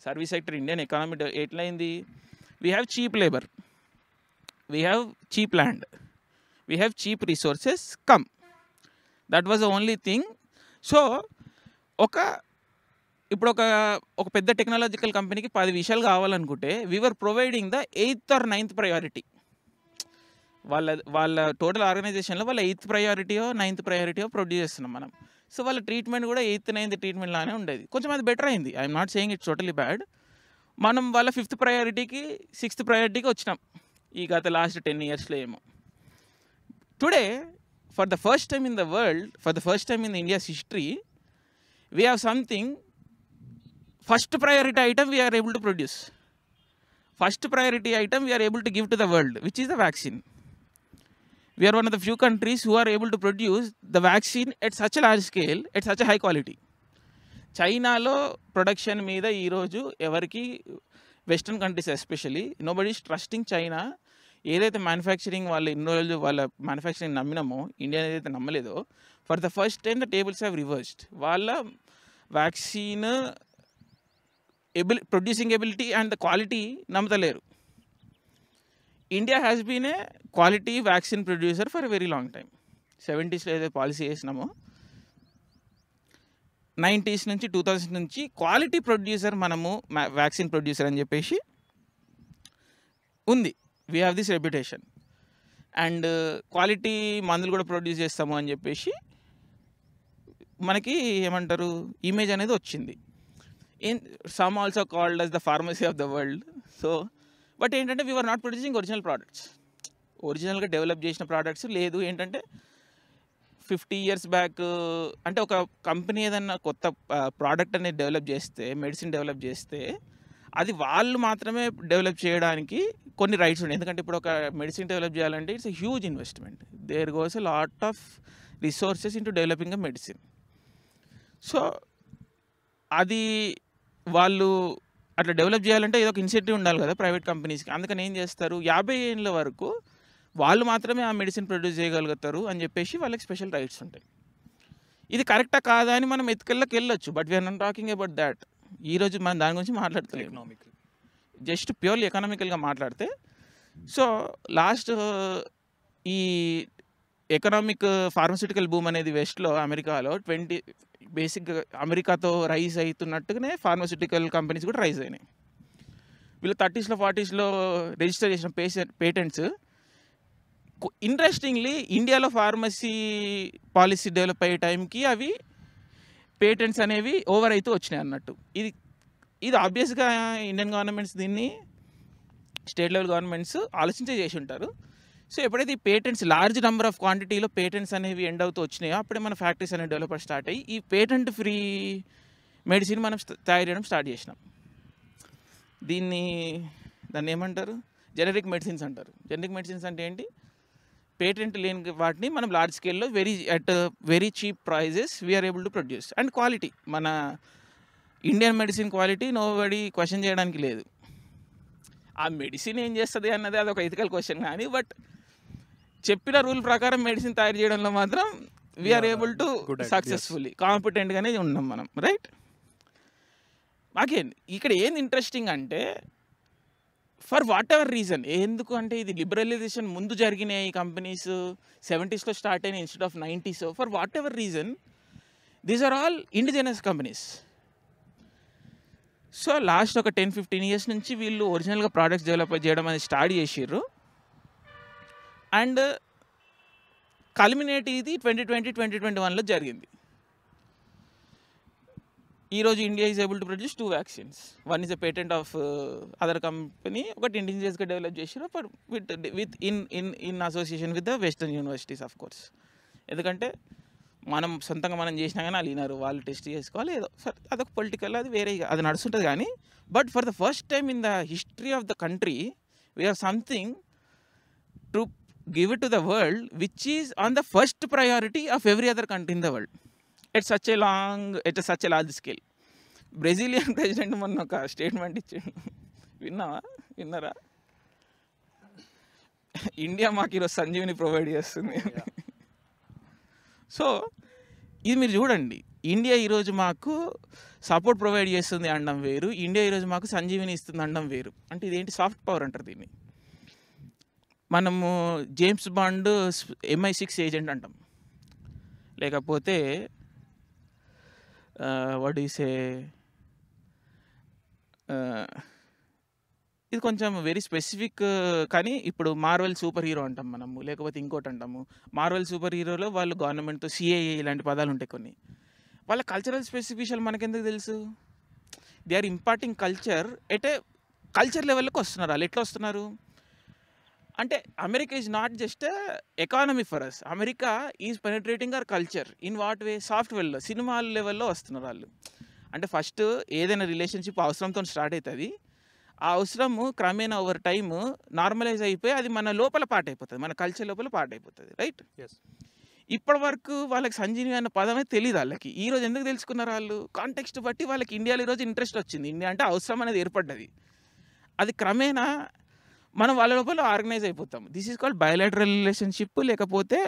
సర్వీస్ సెక్టర్ ఇండియన్ ఎకానమీ ఎట్లయింది we have cheap labour we have cheap land we have cheap resources come that was only thing so ఒక ఇప్పుడు ఒక ఒక పెద్ద టెక్నాలజికల్ కంపెనీకి పది విషయాలు కావాలనుకుంటే we're providing the eighth or ninth priority వాళ్ళ వాళ్ళ టోటల్ ఆర్గనైజేషన్లో వాళ్ళ ఎయిత్ ప్రయారిటీయో నైన్త్ ప్రయారిటీయో ప్రొడ్యూస్ చేస్తున్నాం మనం సో వాళ్ళ ట్రీట్మెంట్ కూడా ఎయిత్ నైన్త్ ట్రీట్మెంట్ లానే ఉండేది కొంచెం అది బెటర్ అయింది I'm not saying it's totally bad మనం వాళ్ళ ఫిఫ్త్ ప్రయారిటీకి సిక్స్త్ ప్రయారిటీకి వచ్చినాం ఈ గత లాస్ట్ టెన్ ఇయర్స్లో ఏమో today for the first time in the world for the first time in India's history we have something first priority item we're able to produce first priority item we're able to give to the world which is the vaccine we are one of the few countries who are able to produce the vaccine at such a large scale, at such a చైనాలో ప్రొడక్షన్ మీద ఈరోజు ఎవరికి western countries especially nobody's trusting China ఏదైతే మ్యానుఫ్యాక్చరింగ్ వాళ్ళు ఇన్ని రోజులు వాళ్ళ మ్యానుఫ్యాక్చరింగ్ నమ్మినామో ఇండియా ఏదైతే నమ్మలేదో for the first time the tables have reversed వాళ్ళ vaccine ability producing ability and the quality నమ్మతలేరు India has been a quality vaccine producer for very long time సెవెంటీస్లో ఏదో పాలసీ చేసినామో నైంటీస్ నుంచి టూ థౌజండ్ నుంచి క్వాలిటీ ప్రొడ్యూసర్ మనము వ్యాక్సిన్ ప్రొడ్యూసర్ అని చెప్పేసి ఉంది we have this reputation and quality మందులు కూడా ప్రొడ్యూస్ చేస్తాము అని చెప్పేసి మనకి ఏమంటారు ఇమేజ్ అనేది వచ్చింది in some also called as the pharmacy of the world so but ఏంటంటే we're not producing original products ఒరిజినల్గా డెవలప్ చేసిన ప్రోడక్ట్స్ లేదు ఏంటంటే ఫిఫ్టీ ఇయర్స్ బ్యాక్ అంటే ఒక కంపెనీ ఏదన్నా కొత్త ప్రోడక్ట్ అనేది డెవలప్ చేస్తే మెడిసిన్ డెవలప్ చేస్తే అది వాళ్ళు మాత్రమే డెవలప్ చేయడానికి కొన్ని రైట్స్ ఉన్నాయి ఎందుకంటే ఇప్పుడు ఒక మెడిసిన్ డెవలప్ చేయాలంటే it's huge investment there goes lot of resources to developing a medicine so అది వాళ్ళు అట్లా డెవలప్ చేయాలంటే ఏదో ఒక ఇన్సెంటివ్ ఉండాలి కదా ప్రైవేట్ కంపెనీస్కి అందుకని ఏం చేస్తారు యాభై ఏళ్ళ వరకు వాళ్ళు మాత్రమే ఆ మెడిసిన్ ప్రొడ్యూస్ చేయగలుగుతారు అని చెప్పేసి వాళ్ళకి స్పెషల్ రైట్స్ ఉంటాయి ఇది కరెక్టా కాదా అని మనం ఎత్తుకెళ్ళకి వెళ్ళొచ్చు but we're not talking about that ఈరోజు మనం దాని గురించి మాట్లాడుతున్నాం ఎకనామిక్ జస్ట్ ప్యూర్లీ ఎకనామికల్గా మాట్లాడితే సో లాస్ట్ ఈ ఎకనామిక్ ఫార్మస్యూటికల్ బూమ్ అనేది వెస్ట్లో అమెరికాలో ట్వంటీ బేసిక్గా అమెరికాతో రైజ్ అవుతున్నట్టుగానే ఫార్మస్యూటికల్ కంపెనీస్ కూడా రైజ్ అయినాయి వీళ్ళు థర్టీస్లో ఫార్టీస్లో రిజిస్టర్ చేసిన పేషెంట్ పేటెంట్స్ ఇంట్రెస్టింగ్లీ ఇండియాలో ఫార్మసీ పాలసీ డెవలప్ అయ్యే టైంకి అవి పేటెంట్స్ అనేవి ఓవర్ అయితే వచ్చినాయి అన్నట్టు ఇది ఇది ఆబ్వియస్గా ఇండియన్ గవర్నమెంట్స్ దీన్ని స్టేట్ లెవెల్ గవర్నమెంట్స్ ఆలోచించే చేసి ఉంటారు సో ఎప్పుడైతే ఈ పేటెంట్స్ లార్జ్ నెంబర్ ఆఫ్ క్వాంటిటీలో పేటెంట్స్ అనేవి ఎండ్ అవుతూ వచ్చినాయో అప్పుడే మన ఫ్యాక్టరీస్ అనేవి డెవలప్ స్టార్ట్ అయ్యి ఈ పేటెంట్ ఫ్రీ మెడిసిన్ మనం తయారు చేయడం స్టార్ట్ చేసినాం దీన్ని దాన్ని ఏమంటారు జెనరిక్ మెడిసిన్స్ అంటారు జెనరిక్ మెడిసిన్స్ అంటే ఏంటి పేటెంట్ లేని వాటిని మనం లార్జ్ స్కేల్లో very at very cheap prices we're able to produce and quality మన Indian medicine quality nobody question చేయడానికి లేదు ఆ మెడిసిన్ ఏం చేస్తుంది అన్నది అది ఒక ఎథికల్ క్వశ్చన్ కానీ బట్ చెప్పిన రూల్ ప్రకారం మెడిసిన్ తయారు చేయడంలో మాత్రం వీఆర్ ఏబుల్ టు సక్సెస్ఫుల్లీ కాంపిటెంట్గానే ఉన్నాం మనం రైట్ అగైన్ ఇక్కడ ఏంది ఇంట్రెస్టింగ్ అంటే ఫర్ వాట్ ఎవర్ రీజన్ ఎందుకు అంటే ఇది లిబరలైజేషన్ ముందు జరిగిన ఈ కంపెనీస్ సెవెంటీస్లో స్టార్ట్ అయిన instead of nineties for whatever reason these are all indigenous companies so last ఒక టెన్ ఫిఫ్టీన్ ఇయర్స్ నుంచి వీళ్ళు ఒరిజినల్గా ప్రోడక్ట్స్ డెవలప్ చేయడం అనేది స్టార్ట్ చేసారు అండ్ కల్మినేట్ ఇది ట్వంటీ ట్వంటీ ట్వంటీ ట్వంటీ వన్లో జరిగింది ఈరోజు India is able to produce two vaccines one is a patent of other company ఒకటి ఇండిజియస్గా డెవలప్ చేసిన but with with in in in association with the western universities of course ఎందుకంటే మనం సొంతంగా మనం చేసినా కానీ వాళ్ళు వినరు వాళ్ళు టెస్ట్ చేసుకోవాలి ఏదో సరే అదొక పొలిటికల్ అది వేరే అది నడుస్తుంటుంది కానీ but for the first time in the history of the country we're something to give to the world which is on the first priority of every other country in the world it's such such long long, such a a scale Brazilian president మొన్న ఒక స్టేట్మెంట్ ఇచ్చిండు విన్నావా విన్నారా ఇండియా మాకు ఈరోజు సంజీవిని ప్రొవైడ్ చేస్తుంది సో ఇది మీరు చూడండి ఇండియా ఈరోజు మాకు సపోర్ట్ ప్రొవైడ్ చేస్తుంది అనడం వేరు ఇండియా ఈరోజు మాకు సంజీవిని ఇస్తుంది అనడం వేరు అంటే ఇదేంటి సాఫ్ట్ పవర్ అంటారు దీన్ని మనము James Bond MI six agent అంటాం లేకపోతే వాట్ ఏ ఇది కొంచెం వెరీ స్పెసిఫిక్ కానీ ఇప్పుడు మార్వెల్ సూపర్ హీరో అంటాం మనము లేకపోతే ఇంకోటి అంటాము మార్వెల్ సూపర్ హీరోలో వాళ్ళు గవర్నమెంట్తో సిఏఏ ఇలాంటి పదాలు ఉంటాయి కొన్ని వాళ్ళ కల్చరల్ స్పెసిఫికేషన్ మనకెందుకు తెలుసు they are imparting culture at culture లెవెల్కి వస్తున్నారు వాళ్ళు ఎట్లా వస్తున్నారు అంటే America is not just economy for us America is penetrating our culture in what way సాఫ్ట్వేర్లో సినిమాల లెవెల్లో వస్తున్నారు వాళ్ళు అంటే ఫస్ట్ ఏదైనా రిలేషన్షిప్ అవసరంతో స్టార్ట్ అవుతుంది ఆ అవసరము క్రమేణా ఓవర్ టైమ్ నార్మలైజ్ అయిపోయి అది మన లోపల పాట అయిపోతుంది మన కల్చర్ లోపల పాట అయిపోతుంది రైట్ ఇప్పటి వరకు వాళ్ళకి సంజీవి అన్న పదమే తెలియదు వాళ్ళకి ఈ రోజు ఎందుకు తెలుసుకున్నారు వాళ్ళు కాంటెక్స్ట్ బట్టి వాళ్ళకి ఇండియాలో ఈరోజు ఇంట్రెస్ట్ వచ్చింది ఇండియా అంటే అవసరం అనేది ఏర్పడ్డది అది క్రమేణా మనం వాళ్ళ లోపల ఆర్గనైజ్ అయిపోతాం this is called bilateral relationship లేకపోతే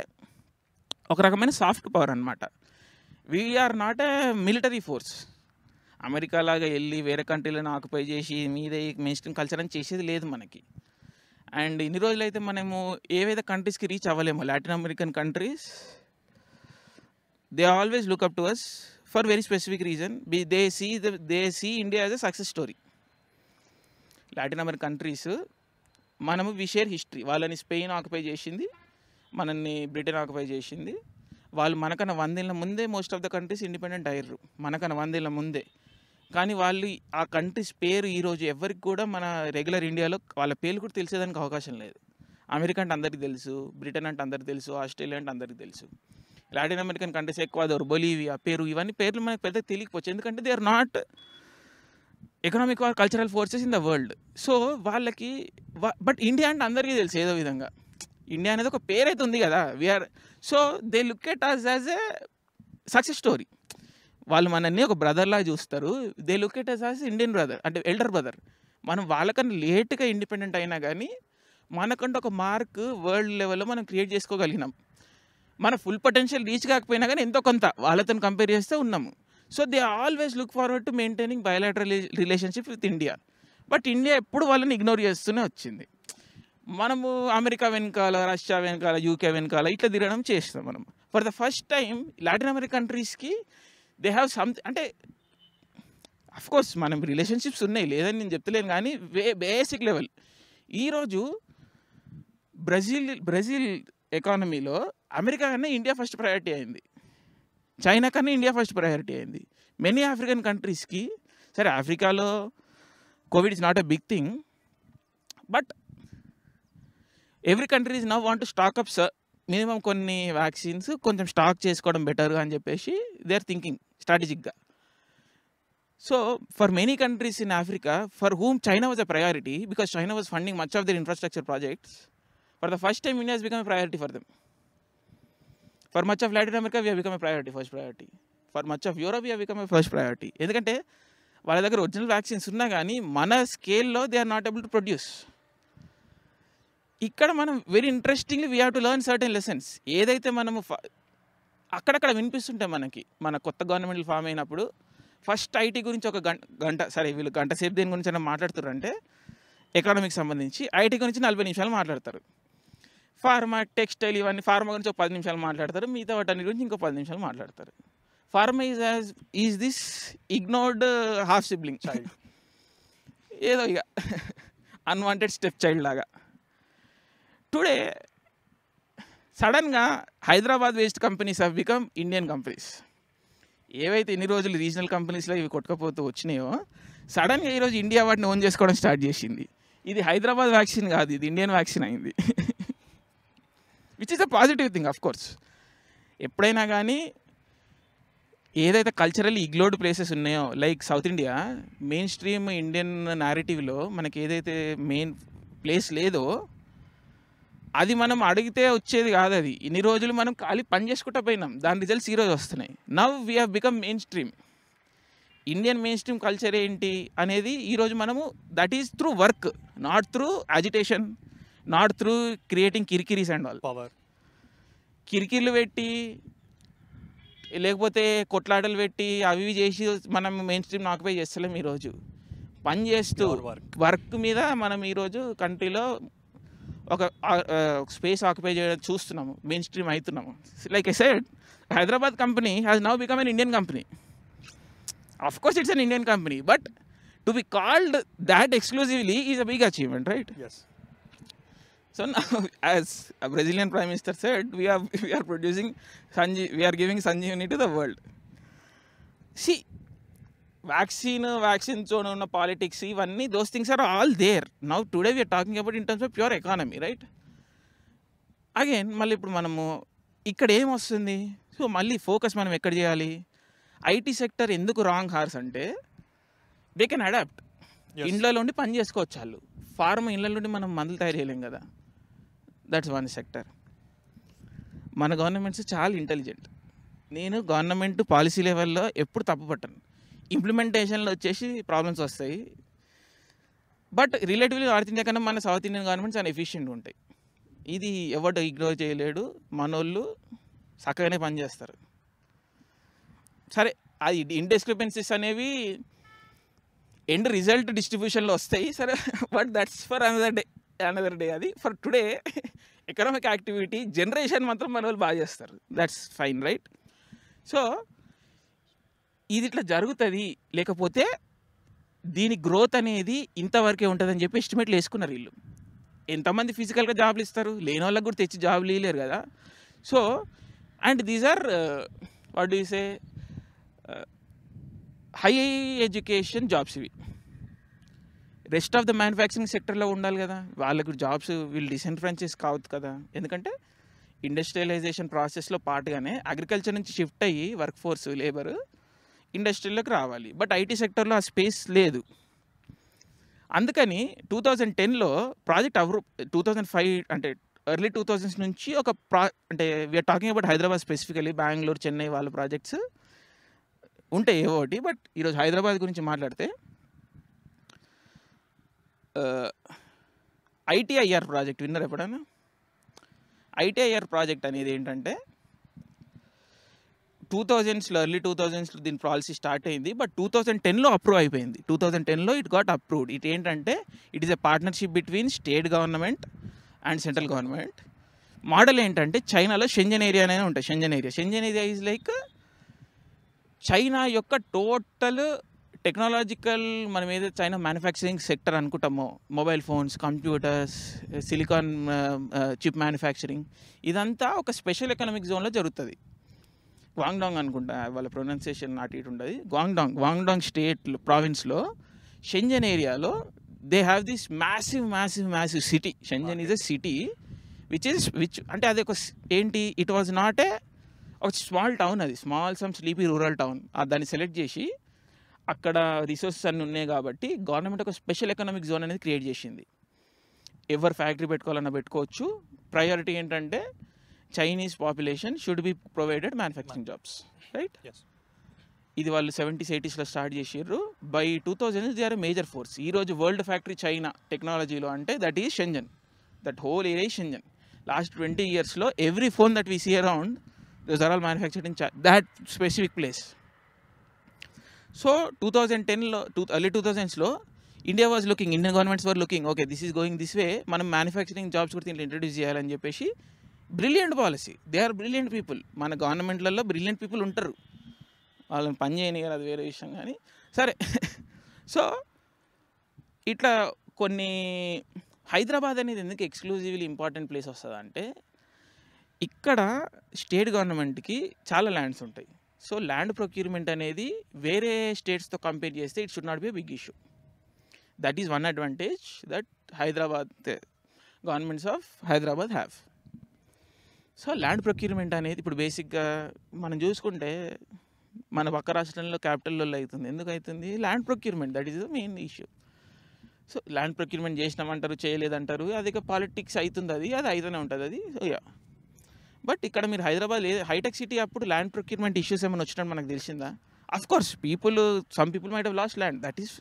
ఒక రకమైన సాఫ్ట్ పవర్ అనమాట we're not a military force America లాగా వెళ్ళి వేరే కంట్రీలను ఆక్యుపై చేసి మీదే మెయిన్ కల్చర్ అని చేసేది లేదు మనకి అండ్ ఇన్ని రోజులైతే మనము ఏవైతే కంట్రీస్కి రీచ్ అవ్వలేము Latin American countries they always look up to us for very specific reason be they see they see India as a success story Latin American countries మనము షేర్ హిస్టరీ వాళ్ళని స్పెయిన్ ఆక్యుపై చేసింది మనల్ని బ్రిటన్ ఆక్యుపై చేసింది వాళ్ళు మనకన్నా వందేళ్ళ ముందే most of the countries independent అయ్యారు మనకన్నా వందేళ్ళ ముందే కానీ వాళ్ళు ఆ కంట్రీస్ పేరు ఈరోజు ఎవరికి కూడా మన రెగ్యులర్ ఇండియాలో వాళ్ళ పేర్లు కూడా తెలిసేదానికి అవకాశం లేదు అమెరికా అంటే అందరికీ తెలుసు బ్రిటన్ అంటే అందరికీ తెలుసు ఆస్ట్రేలియా అంటే అందరికీ తెలుసు లాటిన్ అమెరికన్ కంట్రీస్ ఎక్కువ అదొరు బొలీవియా పేరు ఇవన్నీ పేర్లు మనకు పెద్దగా తెలియకపోవచ్చు ఎందుకంటే they are not economic or cultural forces in the world so వాళ్ళకి బట్ ఇండియా అంటే అందరికీ తెలుసు ఏదో విధంగా ఇండియా అనేది ఒక పేరైతే ఉంది కదా we're so they look at us as a success story వాళ్ళు మనల్ని ఒక బ్రదర్లా చూస్తారు they look at us as Indian brother అంటే ఎల్డర్ బ్రదర్ మనం వాళ్ళకన్నా లేట్గా ఇండిపెండెంట్ అయినా కానీ మనకంటే ఒక మార్క్ వరల్డ్ లెవెల్లో మనం క్రియేట్ చేసుకోగలిగినాం మన ఫుల్ పొటెన్షియల్ రీచ్ కాకపోయినా కానీ ఎంతో కొంత వాళ్ళతో కంపేర్ చేస్తే ఉన్నాము so they always look forward to maintaining bilateral relationship with India but India ఎప్పుడు వాళ్ళని ఇగ్నోర్ చేస్తూనే వచ్చింది మనము అమెరికా వెనకాల రష్యా వెనకాల యూకే వెనకాల ఇట్లా తిరగడం చేస్తాం మనం for the first time Latin America కంట్రీస్కి దే హ్యావ్ సంథింగ్ అంటే కోర్స్ మనం రిలేషన్షిప్స్ ఉన్నాయి లేదని నేను చెప్తలేను కానీ వే బేసిక్ లెవెల్ ఈరోజు బ్రెజిల్ బ్రెజిల్ ఎకానమీలో అమెరికా కన్నా ఇండియా ఫస్ట్ ప్రయారిటీ అయింది చైనా కన్నా ఇండియా ఫస్ట్ ప్రయారిటీ అయింది మెనీ ఆఫ్రికన్ కంట్రీస్కి సరే ఆఫ్రికాలో Covid is not a big thing but every countries now want stock up minimum కొన్ని వ్యాక్సిన్స్ కొంచెం స్టాక్ చేసుకోవడం బెటర్గా అని చెప్పేసి దే ఆర్ థింకింగ్ స్ట్రాటజిక్గా so for many countries in Africa for whom China was a priority because China was funding much of their infrastructure projects for the first time India become priority for them for much of Latin America we become a priority first priority for much of Europe we become a first priority ఎందుకంటే వాళ్ళ దగ్గర ఒరిజినల్ వ్యాక్సిన్స్ ఉన్నా కానీ మన స్కేల్లో they are not able to produce ఇక్కడ మనం very interestingly we have to learn certain lessons ఏదైతే మనము అక్కడక్కడ వినిపిస్తుంటే మనకి మన కొత్త గవర్నమెంట్లు ఫామ్ అయినప్పుడు ఫస్ట్ ఐటీ గురించి ఒక గంట గంట సరే వీళ్ళు గంట సేపు దేని గురించి అయినా మాట్లాడుతారు అంటే ఎకనామిక్స్ సంబంధించి ఐటీ గురించి నలభై నిమిషాలు మాట్లాడతారు ఫార్మా టెక్స్టైల్ ఇవన్నీ ఫార్మా గురించి ఒక పది నిమిషాలు మాట్లాడతారు మిగతా వాటి గురించి ఇంకో పది నిమిషాలు మాట్లాడతారు pharma is as is this ignored half sibling child ఏదో ఇక అన్వాంటెడ్ స్టెప్ చైల్డ్ లాగా టుడే సడన్గా Hyderabad based companies have become Indian companies ఏవైతే ఎన్ని రోజులు రీజనల్ కంపెనీస్లో ఇవి కొట్టుకపోతూ వచ్చినాయో సడన్గా ఈరోజు ఇండియా వాటిని ఓన్ చేసుకోవడం స్టార్ట్ చేసింది ఇది హైదరాబాద్ వ్యాక్సిన్ కాదు ఇది ఇండియన్ వ్యాక్సిన్ అయింది which is a positive thing of course ఎప్పుడైనా కానీ ఏదైతే కల్చరల్ ఇగ్లోడ్ ప్లేసెస్ ఉన్నాయో like South India mainstream Indian నారేటివ్లో మనకి ఏదైతే మెయిన్ ప్లేస్ లేదో అది మనం అడిగితే వచ్చేది కాదు అది ఇన్ని రోజులు మనం ఖాళీ పని చేసుకుంటా పోయినాం దాని రిజల్ట్స్ ఈరోజు వస్తున్నాయి now we have become mainstream Indian mainstream culture ఏంటి అనేది ఈరోజు మనము that is through work not through agitation not through creating కిరికిరీస్ అండ్ ఆల్ పవర్ కిరికిర్లు పెట్టి లేకపోతే కొట్లాటలు పెట్టి అవి చేసి మనం మెయిన్ స్ట్రీమ్ ఆక్యుపై చేస్తలేము ఈరోజు పని చేస్తూ వర్క్ వర్క్ మీద మనం ఈరోజు కంట్రీలో ఒక స్పేస్ ఆక్యుపై చేయడం చూస్తున్నాము మెయిన్ స్ట్రీమ్ అవుతున్నాము like a side Hyderabad company has now become an Indian company of course it's an Indian company but to be called that exclusively is a big achievement right yes So now, as a Brazilian Prime Minister said, we are we are producing Sanji, we are giving Sanjeevani to the world. See, vaccine, vaccine zone ఉన్న పాలిటిక్స్ ఇవన్నీ those things are all there now today we're talking about in terms of pure economy right again మళ్ళీ ఇప్పుడు మనము ఇక్కడ ఏం వస్తుంది సో మళ్ళీ ఫోకస్ మనం ఎక్కడ చేయాలి ఐటీ సెక్టర్ ఎందుకు రాంగ్ హార్స్ అంటే దే కెన్ అడాప్ట్ ఇండ్లలో ఉండి పని చేసుకోవచ్చు వాళ్ళు ఫార్మ్ ఇళ్ళ నుండి మనం మందులు తయారు చేయలేం కదా దట్స్ వన్ సెక్టర్ మన గవర్నమెంట్స్ చాలా ఇంటెలిజెంట్ నేను గవర్నమెంట్ పాలసీ లెవెల్లో ఎప్పుడు తప్పు పట్టను ఇంప్లిమెంటేషన్లో వచ్చేసి ప్రాబ్లమ్స్ వస్తాయి బట్ రిలేటివ్లీ నార్త్ ఇండియా కన్నా మన సౌత్ ఇండియన్ గవర్నమెంట్స్ చాలా ఎఫిషియెంట్ ఉంటాయి ఇది ఎవరు ఇగ్నోర్ చేయలేడు మనోళ్ళు చక్కగానే పనిచేస్తారు సరే అది ఇండిస్క్రిపెన్సీస్ అనేవి ఎండ్ రిజల్ట్ డిస్ట్రిబ్యూషన్లో వస్తాయి సరే but that's for another day another day అది for today economic activity generation మాత్రం మన వాళ్ళు బాగా చేస్తారు దట్స్ ఫైన్ రైట్ సో ఇది ఇట్లా జరుగుతుంది లేకపోతే దీని గ్రోత్ అనేది ఇంతవరకే ఉంటుందని చెప్పి ఎస్టిమేట్లు వేసుకున్నారు వీళ్ళు ఎంతమంది ఫిజికల్గా జాబ్లు ఇస్తారు లేని వాళ్ళకి కూడా తెచ్చి జాబ్లు ఇవ్వలేరు కదా so and these are what do say high education jobs ఇవి రెస్ట్ ఆఫ్ ద మ్యానుఫ్యాక్చరింగ్ సెక్టర్లో ఉండాలి కదా వాళ్ళకు జాబ్స్ వీళ్ళు డిసెన్ఫ్రాంచైజ్ కావద్దు కదా ఎందుకంటే ఇండస్ట్రియలైజేషన్ ప్రాసెస్లో పాటుగానే అగ్రికల్చర్ నుంచి షిఫ్ట్ అయ్యి వర్క్ ఫోర్స్ లేబర్ ఇండస్ట్రీలోకి రావాలి బట్ ఐటీ సెక్టర్లో ఆ స్పేస్ లేదు అందుకని టూ థౌజండ్ టెన్లో ప్రాజెక్ట్ అవరు టూ థౌజండ్ ఫైవ్ అంటే ఎర్లీ టూ థౌజండ్స్ నుంచి ఒక ప్రా అంటే we're talking about Hyderabad specifically Bengaluru Chennai వాళ్ళ ప్రాజెక్ట్స్ ఉంటాయి ఏవో ఒకటి బట్ ఈరోజు హైదరాబాద్ గురించి మాట్లాడితే ఐటీఐఆర్ ప్రాజెక్ట్ విన్నారు ఎప్పుడైనా ఐటీఐఆర్ ప్రాజెక్ట్ అనేది ఏంటంటే టూ థౌజండ్స్లో ఎర్లీ టూ థౌజండ్స్లో దీని పాలసీ స్టార్ట్ అయింది బట్ టూ థౌజండ్ టెన్లో అప్రూవ్ అయిపోయింది టూ థౌజండ్ టెన్లో ఇట్ గాట్ అప్రూవ్డ్ ఇట్ ఏంటంటే it is a partnership between state government and central government model ఏంటంటే చైనాలో షెంజన్ ఏరియా అనేది ఉంటాయి Shenzhen area Shenzhen area is like China యొక్క టోటల్ టెక్నాలజికల్ మనం ఏదైతే చైనా మ్యానుఫ్యాక్చరింగ్ సెక్టర్ అనుకుంటామో mobile phones computers silicon chip manufacturing ఇదంతా ఒక స్పెషల్ ఎకనామిక్ జోన్లో జరుగుతుంది గ్వాంగ్డాంగ్ అనుకుంటా వాళ్ళ ప్రొనౌన్సియేషన్ నాటి ఇటు ఉంటుంది గ్వాంగ్డాంగ్ గ్వాంగ్డాంగ్ స్టేట్ ప్రావిన్స్లో షెంజన్ ఏరియాలో they have this massive massive massive city Shenzhen is a city which is which అంటే అది ఒక ఏంటి ఇట్ వాజ్ నాట్ ఏ ఒక స్మాల్ టౌన్ అది small some sleepy rural town దాన్ని సెలెక్ట్ చేసి అక్కడ రిసోర్సెస్ అన్నీ ఉన్నాయి కాబట్టి గవర్నమెంట్ ఒక స్పెషల్ ఎకనామిక్ జోన్ అనేది క్రియేట్ చేసింది ఎవరు ఫ్యాక్టరీ పెట్టుకోవాలన్నా పెట్టుకోవచ్చు ప్రయారిటీ ఏంటంటే Chinese population should be provided manufacturing jobs right ఇది వాళ్ళు సెవెంటీస్ ఎయిటీస్లో స్టార్ట్ చేసిర్రు by two thousand they are major force ఈరోజు వరల్డ్ ఫ్యాక్టరీ చైనా టెక్నాలజీలో అంటే that is Shenzhen that whole area Shenzhen last twenty ఇయర్స్లో every phone that we see around there all manufacture in that specific place so two thousand టెన్లో టూ ఎర్లీ టూ థౌజండ్స్లో India was looking Indian governments were looking okay this is going this way మనం మ్యానుఫ్యాక్చరింగ్ జాబ్స్ కూడా దీంట్లో ఇంట్రడ్యూస్ చేయాలని చెప్పేసి brilliant policy they are brilliant people మన గవర్నమెంట్లలో బ్రిలియంట్ పీపుల్ ఉంటారు వాళ్ళని పని చేయని అది వేరే విషయం కానీ సరే సో ఇట్లా కొన్ని హైదరాబాద్ అనేది ఎందుకు ఎక్స్క్లూజివ్లీ ఇంపార్టెంట్ ప్లేస్ వస్తుంది అంటే ఇక్కడ స్టేట్ గవర్నమెంట్కి చాలా ల్యాండ్స్ ఉంటాయి సో ల్యాండ్ ప్రొక్యూర్మెంట్ అనేది వేరే స్టేట్స్తో కంపేర్ చేస్తే it should not be big issue that is one advantage that Hyderabad governments of Hyderabad have so land procurement అనేది ఇప్పుడు బేసిక్గా మనం చూసుకుంటే మన పక్క రాష్ట్రంలో క్యాపిటల్లో అవుతుంది ఎందుకు అవుతుంది land procurement that is the main issue so land procurement చేసినామంటారు చేయలేదంటారు అదే పాలిటిక్స్ అవుతుంది అది అది అయితేనే ఉంటుంది అది యా బట్ ఇక్కడ మీరు హైదరాబాద్ హైటెక్ సిటీ అప్పుడు ల్యాండ్ ప్రొక్యూర్మెంట్ ఇష్యూస్ ఏమైనా వచ్చినట్టు మనకు తెలిసిందా of course people some people might have lost land that is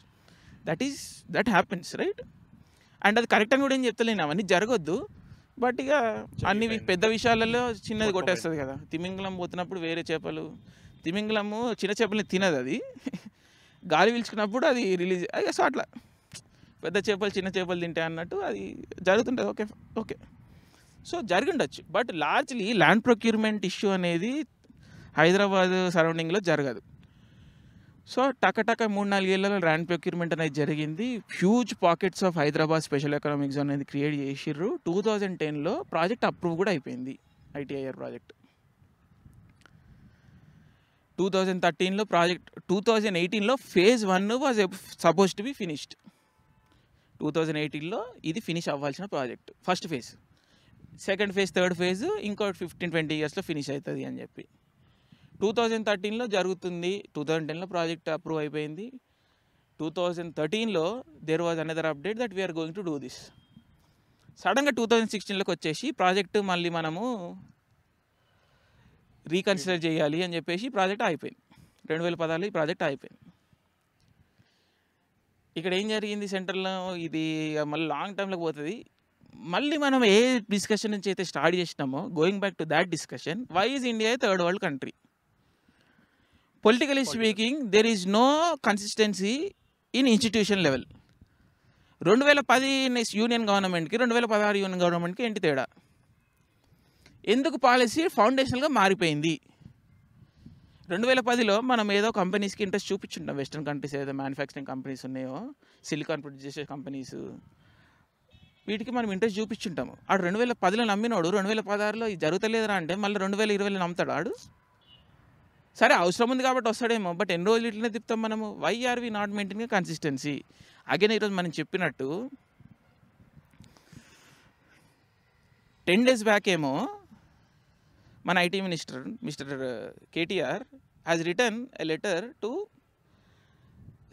that is that happens right and అది కరెక్ట్ అని కూడా ఏం చెప్తలేను అవన్నీ జరగొద్దు బట్ ఇక అన్ని పెద్ద విషయాలలో చిన్నది కొట్టేస్తుంది కదా తిమింగలం పోతున్నప్పుడు వేరే చేపలు తిమింగలము చిన్న చేపల్ని తినదు అది గాలి పీల్చుకున్నప్పుడు అది రిలీజ్ సో అట్లా పెద్ద చేపలు చిన్న చేపలు తింటాయి అన్నట్టు అది జరుగుతుంటుంది ఓకే ఓకే సో జరిగిండొచ్చు but largely land procurement issue అనేది హైదరాబాద్ సరౌండింగ్లో జరగదు సో టకటక మూడు ఏళ్ళలో ల్యాండ్ ప్రొక్యూర్మెంట్ అనేది జరిగింది huge pockets of Hyderabad special economic zone అనేది క్రియేట్ చేసిర్రు టూ థౌజండ్ టెన్లో ప్రాజెక్ట్ అప్రూవ్ కూడా అయిపోయింది ఐటీఐఆర్ ప్రాజెక్ట్ టూ థౌజండ్ థర్టీన్లో ప్రాజెక్ట్ టూ థౌజండ్ ఎయిటీన్లో phase one was suppose to be finished two thousand ఎయిటీన్లో ఇది ఫినిష్ అవ్వాల్సిన project first phase second phase third phase ఇంకో ఫిఫ్టీన్ ట్వంటీ ఇయర్స్లో ఫినిష్ అవుతుంది అని చెప్పి టూ థౌజండ్ థర్టీన్లో జరుగుతుంది టూ థౌజండ్ టెన్లో ప్రాజెక్ట్ అప్రూవ్ అయిపోయింది two thousand థర్టీన్లో there was another update that we're going to do this సడన్గా టూ థౌజండ్ సిక్స్టీన్లోకి వచ్చేసి ప్రాజెక్టు మళ్ళీ మనము రీకన్సిడర్ చేయాలి అని చెప్పేసి ప్రాజెక్ట్ అయిపోయింది రెండు వేల పదాలు ఈ ప్రాజెక్ట్ అయిపోయింది ఇక్కడ ఏం జరిగింది సెంటర్లో ఇది మళ్ళీ లాంగ్ టైంలోకి పోతుంది మళ్ళీ మనం ఏ డిస్కషన్ నుంచి అయితే స్టార్ట్ చేసినామో going back to that discussion why is India third world country politically speaking there is no consistency in institution level రెండు వేల పది యూనియన్ గవర్నమెంట్కి రెండు వేల పదహారు యూనియన్ గవర్నమెంట్కి ఏంటి తేడా ఎందుకు పాలసీ ఫౌండేషన్గా మారిపోయింది రెండు వేల పదిలో మనం ఏదో కంపెనీస్కి ఇంట్రెస్ట్ చూపించుంటాం వెస్ట్రన్ కంట్రీస్ ఏదో మ్యానుఫ్యాక్చరింగ్ కంపెనీస్ ఉన్నాయో సిలికాన్ ప్రొడ్యూస్ చేసే కంపెనీస్ వీటికి మనం ఇంట్రెస్ట్ చూపించుంటాము ఆడు రెండు వేల పదిలో నమ్మినాడు రెండు వేల పదహారులో ఇది జరుగుతలేదురా అంటే మళ్ళీ రెండు వేల ఇరవైలో నమ్ముతాడు ఆడు సరే అవసరం ఉంది కాబట్టి వస్తాడేమో బట్ ఎన్ని రోజులు ఇట్లనే తిప్పుతాం మనము why are we not maintain consistency again ఈరోజు మనం చెప్పినట్టు టెన్ డేస్ బ్యాక్ ఏమో మన IT minister mister KTR has return a letter to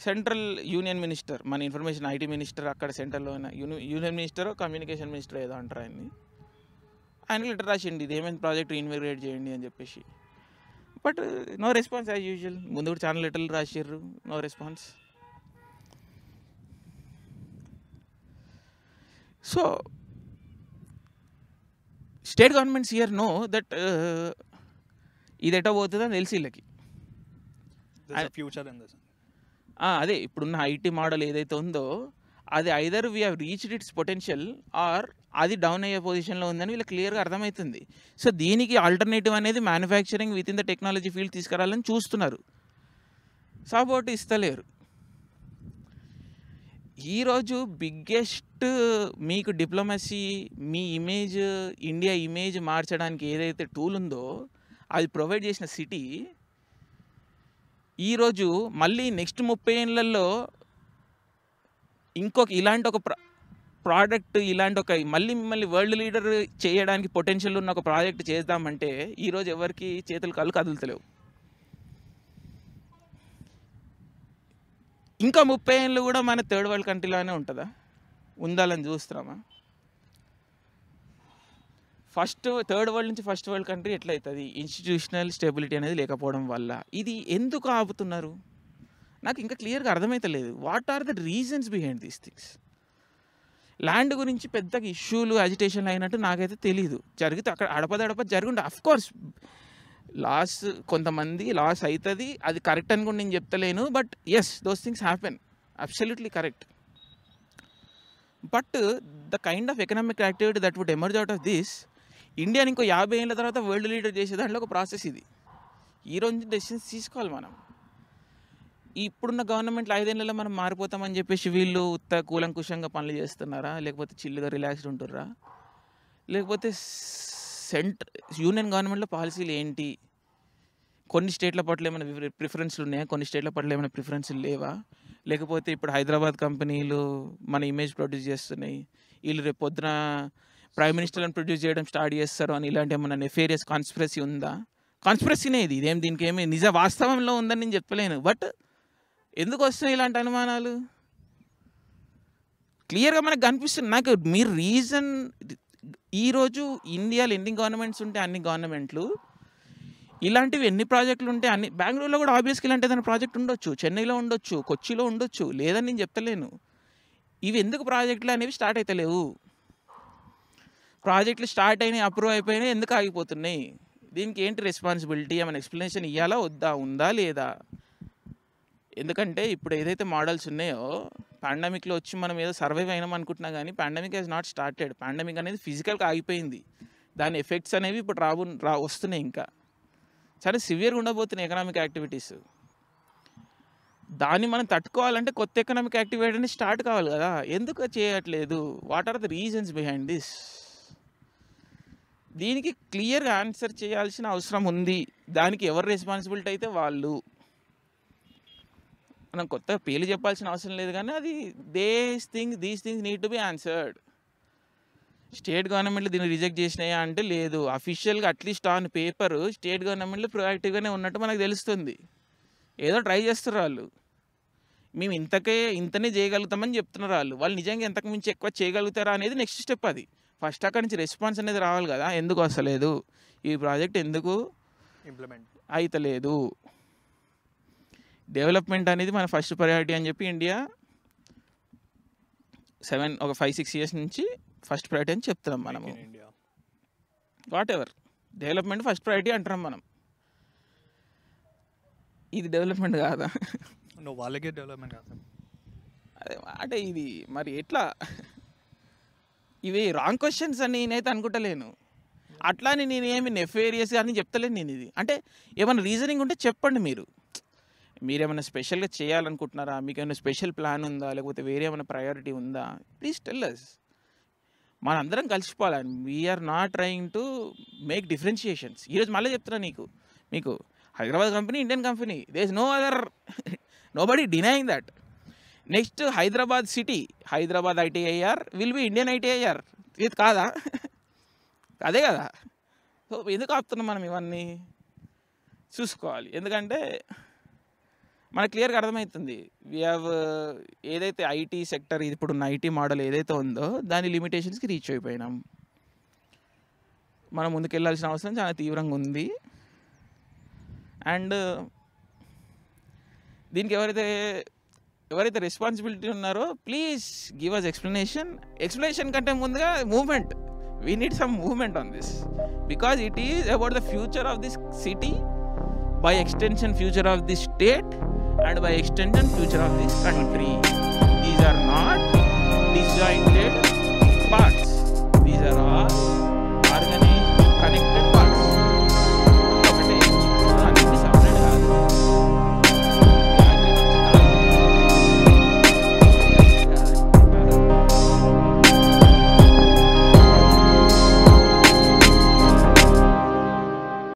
central union minister మన ఇన్ఫర్మేషన్ ఐటీ మినిస్టర్ అక్కడ సెంట్రల్లో అయినా యూని యూనియన్ మినిస్టర్ కమ్యూనికేషన్ మినిస్టర్ ఏదో అంటారు ఆయన్ని ఆయన లెటర్ రాసిండి ఇది ఏమైంది ప్రాజెక్ట్ ఇన్వెగ్రేట్ చేయండి అని చెప్పేసి but no response as usual ముందు కూడా చాలా లెటర్లు రాసారు no response so state governments year no that ఇది ఎట్టా పోతుందని తెలిసి వీళ్ళకి ఫ్యూచర్ అదే ఇప్పుడున్న ఐటీ మోడల్ ఏదైతే ఉందో అది either we have reached its potential or అది డౌన్ అయ్యే పొజిషన్లో ఉందని వీళ్ళకి క్లియర్గా అర్థమవుతుంది సో దీనికి ఆల్టర్నేటివ్ అనేది manufacturing with in the technology field తీసుకురావాలని చూస్తున్నారు సపోర్ట్ ఇస్తలేరు ఈరోజు బిగ్గెస్ట్ మీకు డిప్లొమసీ మీ ఇమేజ్ ఇండియా ఇమేజ్ మార్చడానికి ఏదైతే టూల్ ఉందో అది ప్రొవైడ్ చేసిన సిటీ ఈరోజు మళ్ళీ నెక్స్ట్ ముప్పై ఏళ్ళల్లో ఇంకొక ఇలాంటి ఒక ప్రోడక్ట్ ఇలాంటి ఒక మళ్ళీ మిమ్మల్ని వరల్డ్ లీడర్ చేయడానికి పొటెన్షియల్ ఉన్న ఒక ప్రాజెక్ట్ చేద్దామంటే ఈరోజు ఎవరికి చేతులు కళ్ళు కదులుతలేవు ఇంకా ముప్పై ఏళ్ళు కూడా మన థర్డ్ వరల్డ్ కంట్రీలోనే ఉంటుందా ఉందాలని చూస్తున్నామా ఫస్ట్ థర్డ్ వరల్డ్ నుంచి ఫస్ట్ వరల్డ్ కంట్రీ ఎట్లయితుంది ఇన్స్టిట్యూషనల్ స్టెబిలిటీ అనేది లేకపోవడం వల్ల ఇది ఎందుకు ఆపుతున్నారు నాకు ఇంకా క్లియర్గా అర్థమైతలేదు what are the reasons behind these things land గురించి పెద్దగా ఇష్యూలు అజిటేషన్లు అయినట్టు నాకైతే తెలియదు జరిగితే అక్కడ అడపదడప జరుగుండే కోర్స్ లాస్ కొంతమంది లాస్ అవుతుంది అది కరెక్ట్ అని కూడా నేను చెప్తలేను but yes those things happen absolutely correct but the kind of economic activity that would emerge out of this ఇండియాని ఇంకో యాభై ఏళ్ళ తర్వాత వరల్డ్ లీడర్ చేసే దాంట్లో ఒక ప్రాసెస్ ఇది ఈరోజు డెసిషన్స్ తీసుకోవాలి మనం ఇప్పుడున్న గవర్నమెంట్లో ఐదేళ్లలో మనం మారిపోతామని చెప్పేసి వీళ్ళు ఉత్త కూలంకుషంగా పనులు చేస్తున్నారా లేకపోతే చిల్లుగా రిలాక్స్డ్ ఉంటుర్రా లేకపోతే సెంటర్ యూనియన్ గవర్నమెంట్లో పాలసీలు ఏంటి కొన్ని స్టేట్ల పట్ల ఏమైనా ప్రిఫరెన్స్లు ఉన్నాయా కొన్ని స్టేట్ల పట్ల ఏమైనా ప్రిఫరెన్స్లు లేవా లేకపోతే ఇప్పుడు హైదరాబాద్ కంపెనీలు మన ఇమేజ్ ప్రొడ్యూస్ చేస్తున్నాయి వీళ్ళు రేపు పొద్దున ప్రైమ్ మినిస్టర్లను ప్రొడ్యూస్ చేయడం స్టార్ట్ చేస్తారు అని ఇలాంటి ఏమన్నా నెఫేరియస్ కాన్స్పిరసీ ఉందా కాన్స్పిరసీనే ఇది ఇదేం దీనికి ఏమి నిజ వాస్తవంలో ఉందని నేను చెప్పలేను బట్ ఎందుకు వస్తున్నాయి ఇలాంటి అనుమానాలు క్లియర్గా మనకు కనిపిస్తుంది నాకు మీ రీజన్ ఈరోజు ఇండియాలో ఎన్ని గవర్నమెంట్స్ ఉంటే అన్ని గవర్నమెంట్లు ఇలాంటివి ఎన్ని ప్రాజెక్టులు ఉంటే అన్ని బెంగళూరులో కూడా ఆబ్వియస్గా ఇలాంటి ఏదైనా ప్రాజెక్ట్ ఉండొచ్చు చెన్నైలో ఉండొచ్చు కొచ్చిలో ఉండొచ్చు లేదని నేను చెప్తలేను ఇవి ఎందుకు ప్రాజెక్టులు అనేవి స్టార్ట్ అవుతలేవు ప్రాజెక్టులు స్టార్ట్ అయినాయి అప్రూవ్ అయిపోయినాయి ఎందుకు ఆగిపోతున్నాయి దీనికి ఏంటి రెస్పాన్సిబిలిటీ ఏమైనా ఎక్స్ప్లెనేషన్ ఇవ్వాలా వద్దా ఉందా లేదా ఎందుకంటే ఇప్పుడు ఏదైతే మోడల్స్ ఉన్నాయో పాండమిక్లో వచ్చి మనం ఏదో సర్వైవ్ అయినాం అనుకుంటున్నా కానీ pandemic has not started pandemic అనేది ఫిజికల్గా ఆగిపోయింది దాని ఎఫెక్ట్స్ అనేవి ఇప్పుడు రాబు రా వస్తున్నాయి ఇంకా చాలా సివియర్గా ఉండబోతున్నాయి ఎకనామిక్ యాక్టివిటీస్ దాన్ని మనం తట్టుకోవాలంటే కొత్త ఎకనామిక్ యాక్టివిటీ అనేది స్టార్ట్ కావాలి కదా ఎందుకు చేయట్లేదు what are the reasons behind this దీనికి క్లియర్ ఆన్సర్ చేయాల్సిన అవసరం ఉంది దానికి ఎవరు రెస్పాన్సిబిలిటీ అయితే వాళ్ళు మనం కొత్తగా పేర్లు చెప్పాల్సిన అవసరం లేదు కానీ అది these thing these things need to be answered state గవర్నమెంట్లు దీన్ని రిజెక్ట్ చేసినాయా అంటే లేదు అఫీషియల్గా అట్లీస్ట్ ఆన్ పేపర్ స్టేట్ గవర్నమెంట్లు ప్రొయాక్టివ్గానే ఉన్నట్టు మనకు తెలుస్తుంది ఏదో ట్రై చేస్తారు వాళ్ళు మేము ఇంతకే ఇంతనే చేయగలుగుతామని చెప్తున్నారు వాళ్ళు వాళ్ళు నిజంగా ఎంతకు మించి ఎక్కువ చేయగలుగుతారా అనేది నెక్స్ట్ స్టెప్ అది ఫస్ట్ అక్కడి నుంచి రెస్పాన్స్ అనేది రావాలి కదా ఎందుకు వస్తలేదు ఈ ప్రాజెక్ట్ ఎందుకు ఇంప్లిమెంట్ అయితలేదు డెవలప్మెంట్ అనేది మన ఫస్ట్ ప్రయారిటీ అని చెప్పి ఇండియా సెవెన్ ఒక ఫైవ్ సిక్స్ ఇయర్స్ నుంచి ఫస్ట్ ప్రయారిటీ అని చెప్తున్నాం మనము whatever development first priority అంటున్నాం మనం ఇది డెవలప్మెంట్ కాదా నువ్వు వాళ్ళకే డెవలప్మెంట్ అదే అంటే ఇది మరి ఎట్లా ఇవి రాంగ్ క్వశ్చన్స్ అని నేనైతే అనుకుంటలేను అట్లా అని ఏమి నెఫేరియస్ అని చెప్తలేను నేను ఇది అంటే ఏమైనా రీజనింగ్ ఉంటే చెప్పండి మీరు మీరేమైనా స్పెషల్గా చేయాలనుకుంటున్నారా మీకు ఏమైనా స్పెషల్ ప్లాన్ ఉందా లేకపోతే వేరే ఏమైనా ప్రయారిటీ ఉందా ప్లీజ్ టెల్లర్స్ మనందరం కలిసిపోవాలని we're not trying to make differentiations ఈరోజు మళ్ళీ చెప్తున్నా నీకు మీకు Hyderabad company Indian company is no other nobody denying that next Hyderabad city Hyderabad ITIR will be Indian ITIR ఇది కాదా అదే కదా సో ఎందుకు ఆపుతున్నాం మనం ఇవన్నీ చూసుకోవాలి ఎందుకంటే మనకు క్లియర్గా అర్థమవుతుంది వి హ్యావ్ ఏదైతే ఐటీ సెక్టర్ ఇప్పుడు ఉన్న ఐటీ మోడల్ ఏదైతే ఉందో దాని లిమిటేషన్స్కి రీచ్ అయిపోయినాం మనం ముందుకెళ్ళాల్సిన అవసరం చాలా తీవ్రంగా ఉంది అండ్ దీనికి ఎవరైతే ఎవరైతే రెస్పాన్సిబిలిటీ ఉన్నారో please give us explanation explanation కంటే ముందుగా movement we need some movement on this because it is about the future of this city by extension future of this state and by extension future of this country these are not disjointed parts these are all